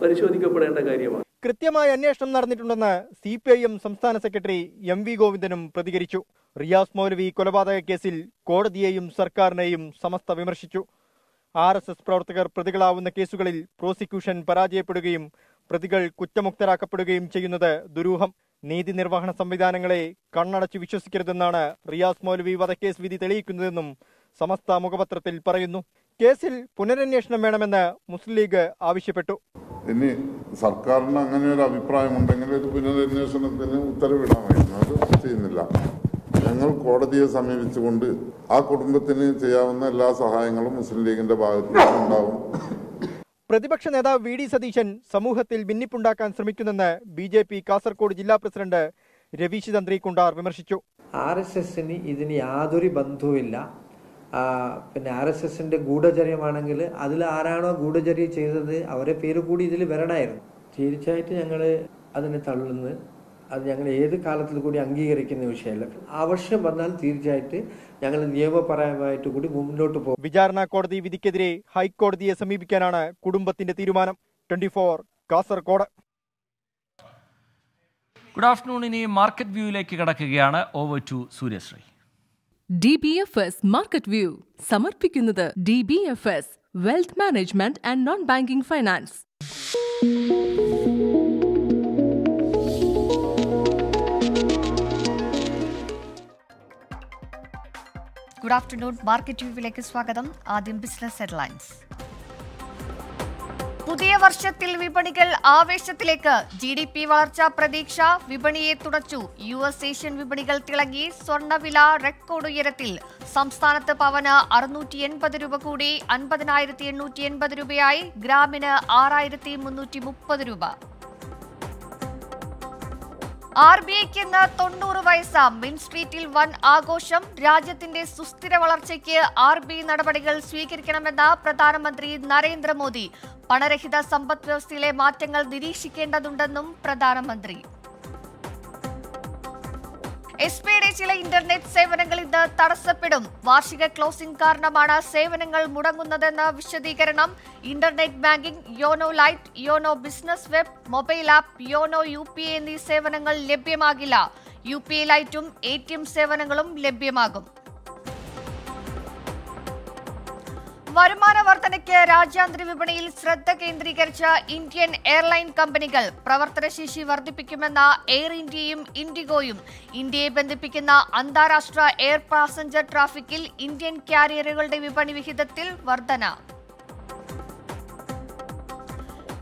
പരിശോധിക്കപ്പെടേണ്ട കാര്യമാണ് കൃത്യമായ അന്വേഷണം നടന്നിട്ടുണ്ടെന്ന് സി പി ഐ എം സംസ്ഥാന സെക്രട്ടറി എം വി ഗോവിന്ദനും പ്രതികരിച്ചു റിയാസ് മൗലവി കൊലപാതക കേസിൽ കോടതിയെയും സർക്കാരിനെയും സമസ്ത വിമർശിച്ചു ആർ എസ് എസ് പ്രവർത്തകർ പ്രതികളാവുന്ന കേസുകളിൽ പ്രോസിക്യൂഷൻ പരാജയപ്പെടുകയും പ്രതികൾ കുറ്റമുക്തരാക്കപ്പെടുകയും ചെയ്യുന്നത് ദുരൂഹം നീതി നിർവഹണ സംവിധാനങ്ങളെ കണ്ണടച്ച് വിശ്വസിക്കരുതെന്നാണ് റിയാസ് മൗലവി വധക്കേസ് വിധി തെളിയിക്കുന്നതെന്നും സമസ്ത മുഖപത്രത്തിൽ പറയുന്നു കേസിൽ പുനരന്വേഷണം വേണമെന്ന് മുസ്ലിം ലീഗ് ആവശ്യപ്പെട്ടു ഇനി സർക്കാരിന് അങ്ങനെ ഒരു അഭിപ്രായമുണ്ടെങ്കിൽ ഒരു പുനരന്വേഷണത്തിന് ഉത്തരവിടാമായിരുന്നു അത് ചെയ്യുന്നില്ല ഞങ്ങൾ കോടതിയെ സമീപിച്ചുകൊണ്ട് ആ കുടുംബത്തിന് ചെയ്യാവുന്ന എല്ലാ സഹായങ്ങളും മുസ്ലിം ലീഗിന്റെ ഭാഗത്തു നിന്നുണ്ടാവും പ്രതിപക്ഷ നേതാവ് വി ഡി സതീശൻ സമൂഹത്തിൽ ഭിന്നിപ്പുണ്ടാക്കാൻ ശ്രമിക്കുന്നെന്ന് ബി ജെ പി കാസർകോട് ജില്ലാ പ്രസിഡന്റ് രവീശ് തന്ത്രി കുണ്ടാർ വിമർശിച്ചു ആർ എസ് എസിന് ഇതിന് യാതൊരു ബന്ധവുമില്ല പിന്നെ ആർ എസ് എസിന്റെ ഗൂഢചര്യമാണെങ്കിൽ അതിൽ ആരാണോ ഗൂഢചര്യം ചെയ്തത് അവരെ പേര് കൂടി ഇതിൽ വരണമായിരുന്നു തീർച്ചയായിട്ടും ഞങ്ങൾ അതിനെ തള്ളുന്നത് അത് ഞങ്ങൾ ഏത് കാലത്തിൽ കൂടി അംഗീകരിക്കുന്ന വിഷയമല്ല ആവശ്യം വന്നാൽ തീർച്ചയായിട്ട് ഞങ്ങൾ നിയമപരമായിട്ട് കൂടി മുന്നോട്ട് പോകും വിചാരണ കോടതി വിധിക്കെതിരെ ഹൈക്കോടതിയെ സമീപിക്കാനാണ് കുടുംബത്തിന്റെ തീരുമാനം twenty four Kasaragod good afternoon ഇനി മാർക്കറ്റ് വ്യൂയിലേക്ക് കടക്കുകയാണ് over to Suryasree D B F S market view സമർപ്പിക്കുന്നത് D B F S wealth management and non banking finance good afternoon market വ്യൂവിലേക്ക് സ്വാഗതം ആദ്യം ബിസിനസ് ഹെഡ്ലൈൻസ് പുതിയ വർഷത്തിൽ വിപണികൾ ആവേശത്തിലേക്ക് ജി ഡി പി വളർച്ചാ പ്രതീക്ഷ വിപണിയെ തുടച്ചു യു എസ് ഏഷ്യൻ വിപണികൾ തിളങ്ങി സ്വർണ്ണവില റെക്കോർഡ് ഉയരത്തിൽ സംസ്ഥാനത്ത് പവന് അറുന്നൂറ്റി എൺപത് രൂപ കൂടി അൻപതിനായിരത്തി എണ്ണൂറ്റി എൺപത് രൂപയായി ഗ്രാമിന് ആറായിരത്തി മുന്നൂറ്റി മുപ്പത് രൂപ ആർ ബി ഐക്ക് ഇന്ന് തൊണ്ണൂറ് വയസ്സ് മിൻ സ്ട്രീറ്റിൽ വൻ ആഘോഷം രാജ്യത്തിന്റെ സുസ്ഥിര വളർച്ചയ്ക്ക് ആർ ബി നടപടികൾ സ്വീകരിക്കണമെന്ന് പ്രധാനമന്ത്രി നരേന്ദ്രമോദി പണരഹിത സമ്പദ് വ്യവസ്ഥയിലെ മാറ്റങ്ങൾ നിരീക്ഷിക്കേണ്ടതുണ്ടെന്നും പ്രധാനമന്ത്രി എസ് പിയുടെ ചില ഇന്റർനെറ്റ് സേവനങ്ങൾ ഇന്ന് തടസ്സപ്പെടും വാർഷിക ക്ലോസിംഗ് കാരണമാണ് സേവനങ്ങൾ മുടങ്ങുന്നതെന്ന വിശദീകരണം internet banking YONO Lite YONO business web mobile app YONO U എന്നീ സേവനങ്ങൾ ലഭ്യമാകില്ല യു പി ലൈറ്റും എ സേവനങ്ങളും ലഭ്യമാകും വരുമാന വർധനയ്ക്ക് രാജ്യാന്തര വിപണിയിൽ ശ്രദ്ധ കേന്ദ്രീകരിച്ച ഇന്ത്യൻ എയർലൈൻ കമ്പനികൾ പ്രവർത്തനശേഷി വർദ്ധിപ്പിക്കുമെന്ന എയർ ഇന്ത്യയും ഇൻഡിഗോയും ഇന്ത്യയെ ബന്ധിപ്പിക്കുന്ന അന്താരാഷ്ട്ര എയർ പാസഞ്ചർ ട്രാഫിക്കിൽ ഇന്ത്യൻ കാരിയറുകളുടെ വിപണി വിഹിതത്തിൽ വർധന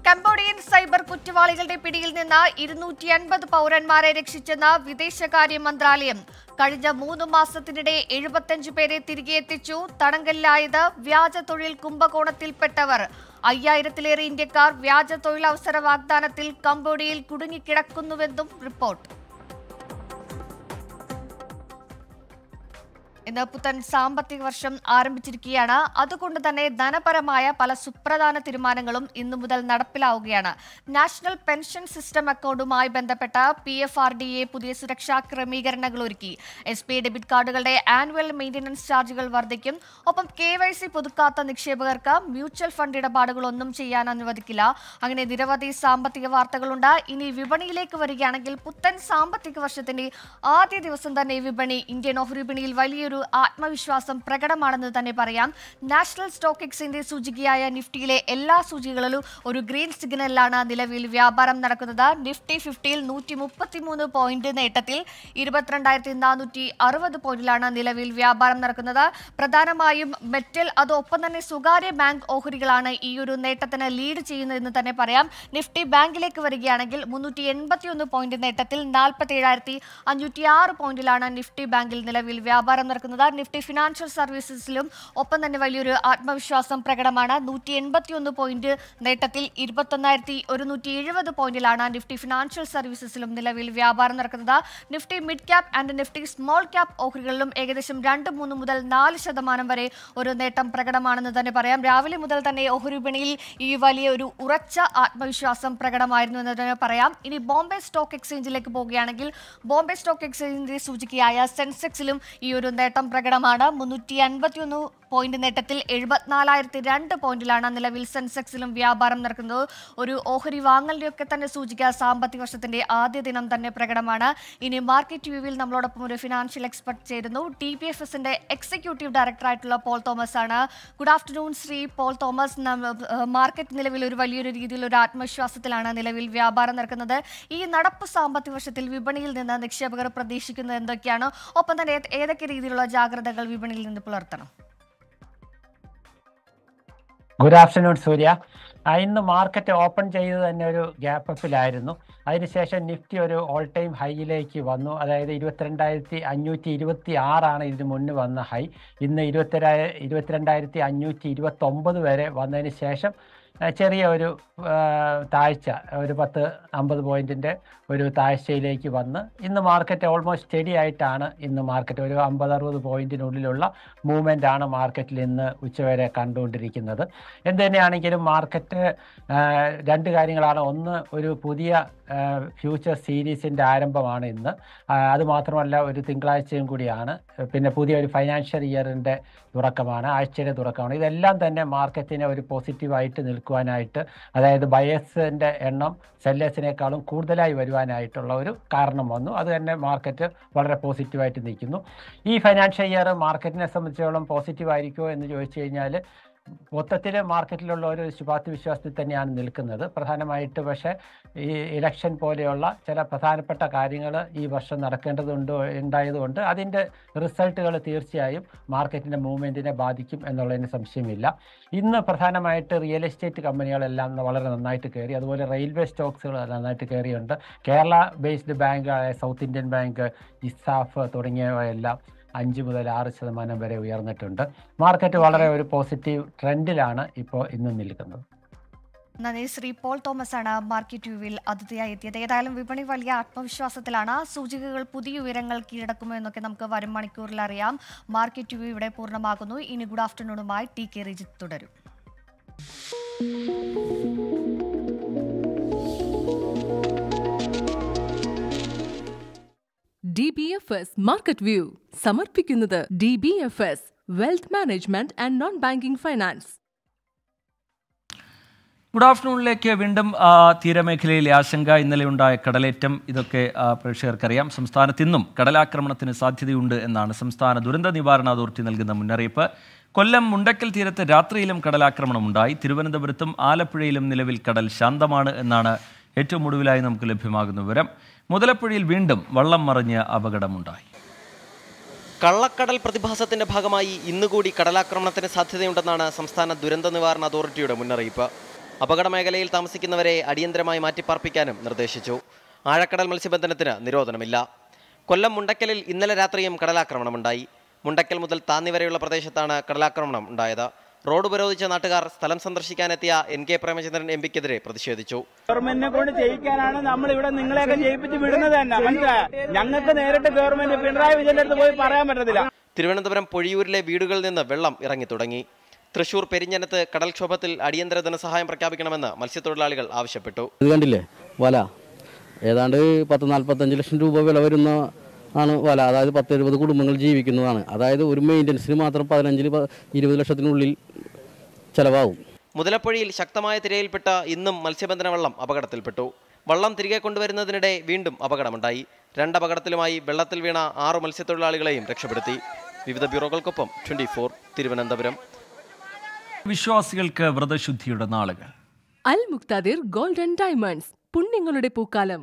കംബോഡിയൻ സൈബർ കുറ്റവാളികളുടെ പിടിയിൽ നിന്ന് ഇരുന്നൂറ്റി അൻപത് പൗരന്മാരെ രക്ഷിച്ചെന്ന് വിദേശകാര്യ മന്ത്രാലയം കഴിഞ്ഞ മൂന്ന് മാസത്തിനിടെ എഴുപത്തിയഞ്ച് പേരെ തിരികെ എത്തിച്ചു തടങ്കലിലായത് വ്യാജ തൊഴിൽ കുംഭകോണത്തിൽപ്പെട്ടവർ അയ്യായിരത്തിലേറെ ഇന്ത്യക്കാർ വ്യാജ തൊഴിലവസര വാഗ്ദാനത്തിൽ കംബോഡിയയിൽ കുടുങ്ങിക്കിടക്കുന്നുവെന്നും റിപ്പോർട്ട് ഇന്ന് പുത്തൻ സാമ്പത്തിക വർഷം ആരംഭിച്ചിരിക്കുകയാണ് അതുകൊണ്ട് തന്നെ ധനപരമായ പല സുപ്രധാന തീരുമാനങ്ങളും ഇന്നു മുതൽ നടപ്പിലാവുകയാണ് നാഷണൽ പെൻഷൻ സിസ്റ്റം അക്കൗണ്ടുമായി ബന്ധപ്പെട്ട P F R D A പുതിയ സുരക്ഷാ ക്രമീകരണങ്ങൾ ഒരുക്കി എസ് പി ഡെബിറ്റ് കാർഡുകളുടെ ആനുവൽ മെയിന്റനൻസ് ചാർജുകൾ വർദ്ധിക്കും ഒപ്പം കെ വൈ സി പുതുക്കാത്ത നിക്ഷേപകർക്ക് മ്യൂച്വൽ ഫണ്ട് ഇടപാടുകളൊന്നും ചെയ്യാൻ അനുവദിക്കില്ല അങ്ങനെ നിരവധി സാമ്പത്തിക വാർത്തകളുണ്ട് ഇനി വിപണിയിലേക്ക് വരികയാണെങ്കിൽ പുത്തൻ സാമ്പത്തിക വർഷത്തിന്റെ ആദ്യ ദിവസം തന്നെ വിപണി ഇന്ത്യൻ ഓഹരി വിപണിയിൽ വലിയൊരു ഒരു ആത്മവിശ്വാസം പ്രകടമാണെന്ന് തന്നെ പറയാം നാഷണൽ സ്റ്റോക്ക് എക്സ്ചേഞ്ച് സൂചികയായ നിഫ്റ്റിയിലെ എല്ലാ സൂചികകളിലും ഒരു ഗ്രീൻ സിഗ്നലിലാണ് നിലവിൽ വ്യാപാരം നടക്കുന്നത് നിഫ്റ്റി ഫിഫ്റ്റിയിൽ നൂറ്റി മുപ്പത്തിമൂന്ന് പോയിന്റ് നേട്ടത്തിൽ ഇരുപത്തിരണ്ടായിരത്തി നാനൂറ്റി അറുപത് പോയിന്റിലാണ് നിലവിൽ വ്യാപാരം നടക്കുന്നത് പ്രധാനമായും മെറ്റൽ അതോടൊപ്പം തന്നെ സ്വകാര്യ ബാങ്ക് ഓഹരികളാണ് ഈ ഒരു നേട്ടത്തിന് ലീഡ് ചെയ്യുന്നതെന്ന് തന്നെ പറയാം നിഫ്റ്റി ബാങ്കിലേക്ക് വരികയാണെങ്കിൽ മുന്നൂറ്റി എൺപത്തിയൊന്ന് പോയിന്റ് നേട്ടത്തിൽ നാൽപ്പത്തി ഏഴായിരത്തി അഞ്ഞൂറ്റി ആറ് പോയിന്റിലാണ് നിഫ്റ്റി ബാങ്കിൽ നിലവിൽ വ്യാപാരം നടക്കുന്നത് നടക്കുന്നത് നിഫ്റ്റി ഫിനാൻഷ്യൽ സർവീസസിലും ഒപ്പം തന്നെ വലിയൊരു ആത്മവിശ്വാസം പ്രകടമാണ് നൂറ്റി എൺപത്തിയൊന്ന് പോയിന്റ് നേട്ടത്തിൽ ഇരുപത്തൊന്നായിരത്തി ഒരുന്നൂറ്റി എഴുപത് പോയിന്റിലാണ് നിഫ്റ്റി ഫിനാൻഷ്യൽ സർവീസസിലും നിലവിൽ വ്യാപാരം നടക്കുന്നത് Nifty mid cap and Nifty small cap ഓഹരികളിലും ഏകദേശം രണ്ട് മൂന്ന് മുതൽ നാല് ശതമാനം വരെ ഒരു നേട്ടം പ്രകടമാണെന്ന് തന്നെ പറയാം രാവിലെ മുതൽ തന്നെ ഓഹരി വിപണിയിൽ ഈ വലിയ ഒരു ഉറച്ച ആത്മവിശ്വാസം പ്രകടമായിരുന്നു എന്ന് തന്നെ പറയാം ഇനി ബോംബെ സ്റ്റോക്ക് എക്സ്ചേഞ്ചിലേക്ക് പോവുകയാണെങ്കിൽ ബോംബെ സ്റ്റോക്ക് എക്സ്ചേഞ്ചിന്റെ സൂചികയായ സെൻസെക്സിലും ഈ ഒരു നേട്ടം നേട്ടം പ്രകടമാണ് മുന്നൂറ്റി അൻപത്തിയൊന്ന് പോയിന്റ് നേട്ടത്തിൽ എഴുപത്തിനാലായിരത്തി രണ്ട് പോയിന്റിലാണ് നിലവിൽ സെൻസെക്സിലും വ്യാപാരം നടക്കുന്നത് ഒരു ഓഹരി വാങ്ങലിനെയൊക്കെ തന്നെ സൂചിക്ക സാമ്പത്തിക വർഷത്തിന്റെ ആദ്യ ദിനം തന്നെ പ്രകടമാണ് ഇനി മാർക്കറ്റ് വ്യൂവിൽ നമ്മളോടൊപ്പം ഒരു ഫിനാൻഷ്യൽ എക്സ്പെർട്ട് ചേരുന്നു ടി പി എഫ് എസിന്റെ എക്സിക്യൂട്ടീവ് ഡയറക്ടറായിട്ടുള്ള പോൾ തോമസ് ആണ് good afternoon Shri Paul Thomas market നിലവിൽ ഒരു വലിയൊരു രീതിയിൽ ഒരു ആത്മവിശ്വാസത്തിലാണ് നിലവിൽ വ്യാപാരം നടക്കുന്നത് ഈ നടപ്പ് സാമ്പത്തിക വർഷത്തിൽ വിപണിയിൽ നിന്ന് നിക്ഷേപകർ പ്രതീക്ഷിക്കുന്നത് എന്തൊക്കെയാണ് ഒപ്പം തന്നെ ഏതൊക്കെ രീതിയിലുള്ള തരത്തിലുള്ള ജാഗ്രതകൾ വിപണിയിൽ നിന്ന് പുലർത്തണം ഗുഡ് ആഫ്റ്റർനൂൺ സൂര്യ ഇന്ന് മാർക്കറ്റ് ഓപ്പൺ ചെയ്ത് തന്നെ ഒരു ഗ്യാപ്പ് അതിനുശേഷം നിഫ്റ്റി ഒരു ഓൾ ടൈം ഹൈയിലേക്ക് വന്നു അതായത് ഇരുപത്തിരണ്ടായിരത്തി അഞ്ഞൂറ്റി ഇരുപത്തി ആറാണ് ഇതിന് മുന്നിൽ വന്ന ഹൈ ഇന്ന് ഇരുപത്തിരായ ഇരുപത്തിരണ്ടായിരത്തി അഞ്ഞൂറ്റി ഇരുപത്തൊമ്പത് വരെ വന്നതിന് ശേഷം ചെറിയ ഒരു താഴ്ച ഒരു പത്ത് അമ്പത് പോയിന്റിന്റെ ഒരു താഴ്ചയിലേക്ക് വന്ന് ഇന്ന് മാർക്കറ്റ് ഓൾമോസ്റ്റ് സ്റ്റഡി ആയിട്ടാണ് ഇന്ന് മാർക്കറ്റ് ഒരു അമ്പത് അറുപത് പോയിന്റിനുള്ളിലുള്ള മൂവ്മെന്റ് ആണ് മാർക്കറ്റിൽ ഇന്ന് ഉച്ചവരെ കണ്ടുകൊണ്ടിരിക്കുന്നത് എന്ത് തന്നെയാണെങ്കിലും മാർക്കറ്റ് രണ്ട് കാര്യങ്ങളാണ് ഒന്ന് ഒരു പുതിയ ഫ്യൂച്ചർ സീരീസിൻ്റെ ആരംഭമാണ് ഇന്ന് അതുമാത്രമല്ല ഒരു തിങ്കളാഴ്ചയും കൂടിയാണ് പിന്നെ പുതിയ ഒരു ഫൈനാൻഷ്യൽ ഇയറിൻ്റെ തുടക്കമാണ് ആഴ്ചയുടെ തുടക്കമാണ് ഇതെല്ലാം തന്നെ മാർക്കറ്റിനെ ഒരു പോസിറ്റീവായിട്ട് നിൽക്കുവാനായിട്ട് അതായത് ബയേഴ്സിൻ്റെ എണ്ണം സെല്ലേഴ്സിനേക്കാളും കൂടുതലായി വരുവാൻ ചെയ്യുവാനായിട്ടുള്ള ഒരു കാരണം വന്നു അത് തന്നെ മാർക്കറ്റ് വളരെ പോസിറ്റീവായിട്ട് നിൽക്കുന്നു ഈ ഫൈനാൻഷ്യൽ ഇയർ മാർക്കറ്റിനെ സംബന്ധിച്ചോളം പോസിറ്റീവ് ആയിരിക്കുമോ എന്ന് ചോദിച്ചു കഴിഞ്ഞാൽ മൊത്തത്തിൽ മാർക്കറ്റിലുള്ള ഒരു ശുഭാപ്തി വിശ്വാസത്തിൽ തന്നെയാണ് നിൽക്കുന്നത് പ്രധാനമായിട്ട് പക്ഷേ ഈ ഇലക്ഷൻ പോലെയുള്ള ചില പ്രധാനപ്പെട്ട കാര്യങ്ങൾ ഈ വർഷം നടക്കേണ്ടതുണ്ട് ഉണ്ടായതുകൊണ്ട് അതിൻ്റെ റിസൾട്ടുകൾ തീർച്ചയായും മാർക്കറ്റിൻ്റെ മൂവ്മെൻറ്റിനെ ബാധിക്കും എന്നുള്ളതിന് സംശയമില്ല ഇന്ന് പ്രധാനമായിട്ട് റിയൽ എസ്റ്റേറ്റ് കമ്പനികളെല്ലാം വളരെ നന്നായിട്ട് കയറി അതുപോലെ റെയിൽവേ സ്റ്റോക്സുകൾ നന്നായിട്ട് കയറിയുണ്ട് കേരള ബേസ്ഡ് ബാങ്കുകളായ സൗത്ത് ഇന്ത്യൻ ബാങ്ക് ഇസാഫ് തുടങ്ങിയവയെല്ലാം അഞ്ച് മുതൽ ആറ് ശതമാനം വരെ ഉയർന്നിട്ടുണ്ട് മാർക്കറ്റ് വളരെ ഒരു പോസിറ്റീവ് ട്രെൻഡിലാണ് ഇപ്പോൾ ഇന്ന് നിൽക്കുന്നത് നന്ദി ശ്രീ പോൾ തോമസ് ആണ് മാർക്കറ്റ് വ്യൂവിൽ അതിഥിയായി എത്തിയത് ഏതായാലും വിപണി വലിയ ആത്മവിശ്വാസത്തിലാണ് സൂചികകൾ പുതിയ ഉയരങ്ങൾ കീഴടക്കുമോ എന്നൊക്കെ നമുക്ക് വരും മണിക്കൂറിൽ അറിയാം മാർക്കറ്റ് വ്യൂ ഇവിടെ പൂർണ്ണമാകുന്നു ഇനി ഗുഡ് ആഫ്റ്റർനൂണുമായി ടി കെ റിജിത്ത് തുടരും ഡി മാർക്കറ്റ് വ്യൂ സമർപ്പിക്കുന്നത് D wealth management and non banking finance good ആഫ്റ്റർനൂണിലേക്ക് വീണ്ടും തീരമേഖലയിലെ ആശങ്ക ഇന്നലെ ഉണ്ടായ കടലേറ്റം ഇതൊക്കെ പ്രേക്ഷകർക്കറിയാം സംസ്ഥാനത്ത് ഇന്നും കടലാക്രമണത്തിന് സാധ്യതയുണ്ട് എന്നാണ് സംസ്ഥാന ദുരന്ത നിവാരണ അതോറിറ്റി നൽകുന്ന മുന്നറിയിപ്പ് കൊല്ലം മുണ്ടക്കൽ തീരത്ത് രാത്രിയിലും കടലാക്രമണമുണ്ടായി തിരുവനന്തപുരത്തും ആലപ്പുഴയിലും നിലവിൽ കടൽ ശാന്തമാണ് എന്നാണ് ഏറ്റവും ഒടുവിലായി നമുക്ക് ലഭ്യമാകുന്ന വിവരം മുതലപ്പുഴയിൽ വീണ്ടും വള്ളം മറിഞ്ഞ് അപകടമുണ്ടായി കള്ളക്കടൽ പ്രതിഭാസത്തിന്റെ ഭാഗമായി ഇന്നുകൂടി കടലാക്രമണത്തിന് സാധ്യതയുണ്ടെന്നാണ് സംസ്ഥാന ദുരന്ത നിവാരണ അതോറിറ്റിയുടെ മുന്നറിയിപ്പ് അപകട മേഖലയിൽ താമസിക്കുന്നവരെ അടിയന്തരമായി മാറ്റിപ്പാർപ്പിക്കാനും നിർദ്ദേശിച്ചു ആഴക്കടൽ മത്സ്യബന്ധനത്തിന് നിരോധനമില്ല കൊല്ലം മുണ്ടക്കലിൽ ഇന്നലെ രാത്രിയും കടലാക്രമണമുണ്ടായി മുണ്ടക്കൽ മുതൽ താന്നി വരെയുള്ള പ്രദേശത്താണ് കടലാക്രമണം ഉണ്ടായത് റോഡ് ഉപരോധിച്ച നാട്ടുകാർ സ്ഥലം സന്ദർശിക്കാനെത്തിയ എൻ കെ പ്രേമചന്ദ്രൻ എം പിക്കെതിരെ പ്രതിഷേധിച്ചു ഗവൺമെന്റിനെ കൊണ്ട് ചെയ്യിക്കാനാണ് നമ്മൾ ഇവിടെ നിങ്ങളെയൊക്കെ ജയിപ്പിച്ച് വിടുന്നത് തന്നെ മനസ്സിലായ ഞങ്ങൾക്ക് നേരിട്ട് ഗവൺമെന്റ് പിണറായി വിജയന്റെ അടുത്ത് പോയി പറയാൻ പറ്റത്തില്ല തിരുവനന്തപുരം പൊഴിയൂരിലെ വീടുകളിൽ നിന്ന് വെള്ളം ഇറങ്ങി തുടങ്ങി തൃശൂർ പെരിഞ്ഞനത്ത് കടൽക്ഷോഭത്തിൽ അടിയന്തര ധനസഹായം പ്രഖ്യാപിക്കണമെന്ന് മത്സ്യത്തൊഴിലാളികൾ ആവശ്യപ്പെട്ടു ഇത് കണ്ടില്ലേ വല ഏതാണ്ട് പത്ത് നാൽപ്പത്തഞ്ച് ലക്ഷം രൂപ വില വരുന്ന ആണ് വല അതായത് പത്ത് എഴുപത് കുടുംബങ്ങൾ ജീവിക്കുന്നതാണ് അതായത് ഒരു മെയിൻ്റനൻസിന് മാത്രം പതിനഞ്ചിൽ ഇരുപത് ലക്ഷത്തിനുള്ളിൽ ചിലവാകും മുതലപ്പുഴയിൽ ശക്തമായ തിരയിൽപ്പെട്ട ഇന്നും മത്സ്യബന്ധന വള്ളം അപകടത്തിൽപ്പെട്ടു വള്ളം തിരികെ കൊണ്ടുവരുന്നതിനിടെ വീണ്ടും അപകടമുണ്ടായി രണ്ട് അപകടത്തിലുമായി വെള്ളത്തിൽ വീണ ആറു മത്സ്യത്തൊഴിലാളികളെയും രക്ഷപ്പെടുത്തി വിവിധ ബ്യൂറോകൾക്കൊപ്പം ട്വന്റി ഫോർ തിരുവനന്തപുരം വിശ്വാസികൾക്ക് വ്രതശുദ്ധിയുടെ നാളുകൾ അൽ മുക്താദിർ ഗോൾഡൻ ഡയമണ്ട്സ് പുണ്യങ്ങളുടെ പൂക്കാലം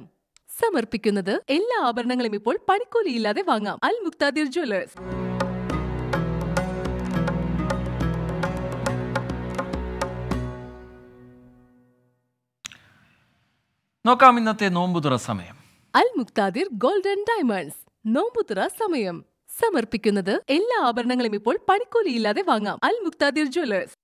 സമർപ്പിക്കുന്നത് എല്ലാ ആഭരണങ്ങളും ഇപ്പോൾ പണിക്കൂലിയില്ലാതെ വാങ്ങാം അൽ മുക്താദിർ ജ്വല്ലേഴ്സ് നോക്കാം ഇന്നത്തെ നോമ്പുതുറ സമയം അൽ മുക്താദിർ ഗോൾഡൻ ഡയമണ്ട്സ് നോമ്പുതുറ സമയം സമർപ്പിക്കുന്നത് എല്ലാ ആഭരണങ്ങളും ഇപ്പോൾ പണിക്കൂലിയില്ലാതെ വാങ്ങാം അൽ മുക്താദിർ ജ്വല്ലേഴ്സ്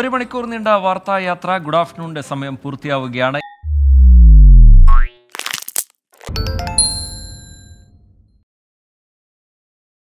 ഒരു മണിക്കൂർ നീണ്ട വാർത്താ യാത്ര ഗുഡ് ആഫ്റ്റർനൂണിന്റെ സമയം പൂർത്തിയാവുകയാണ്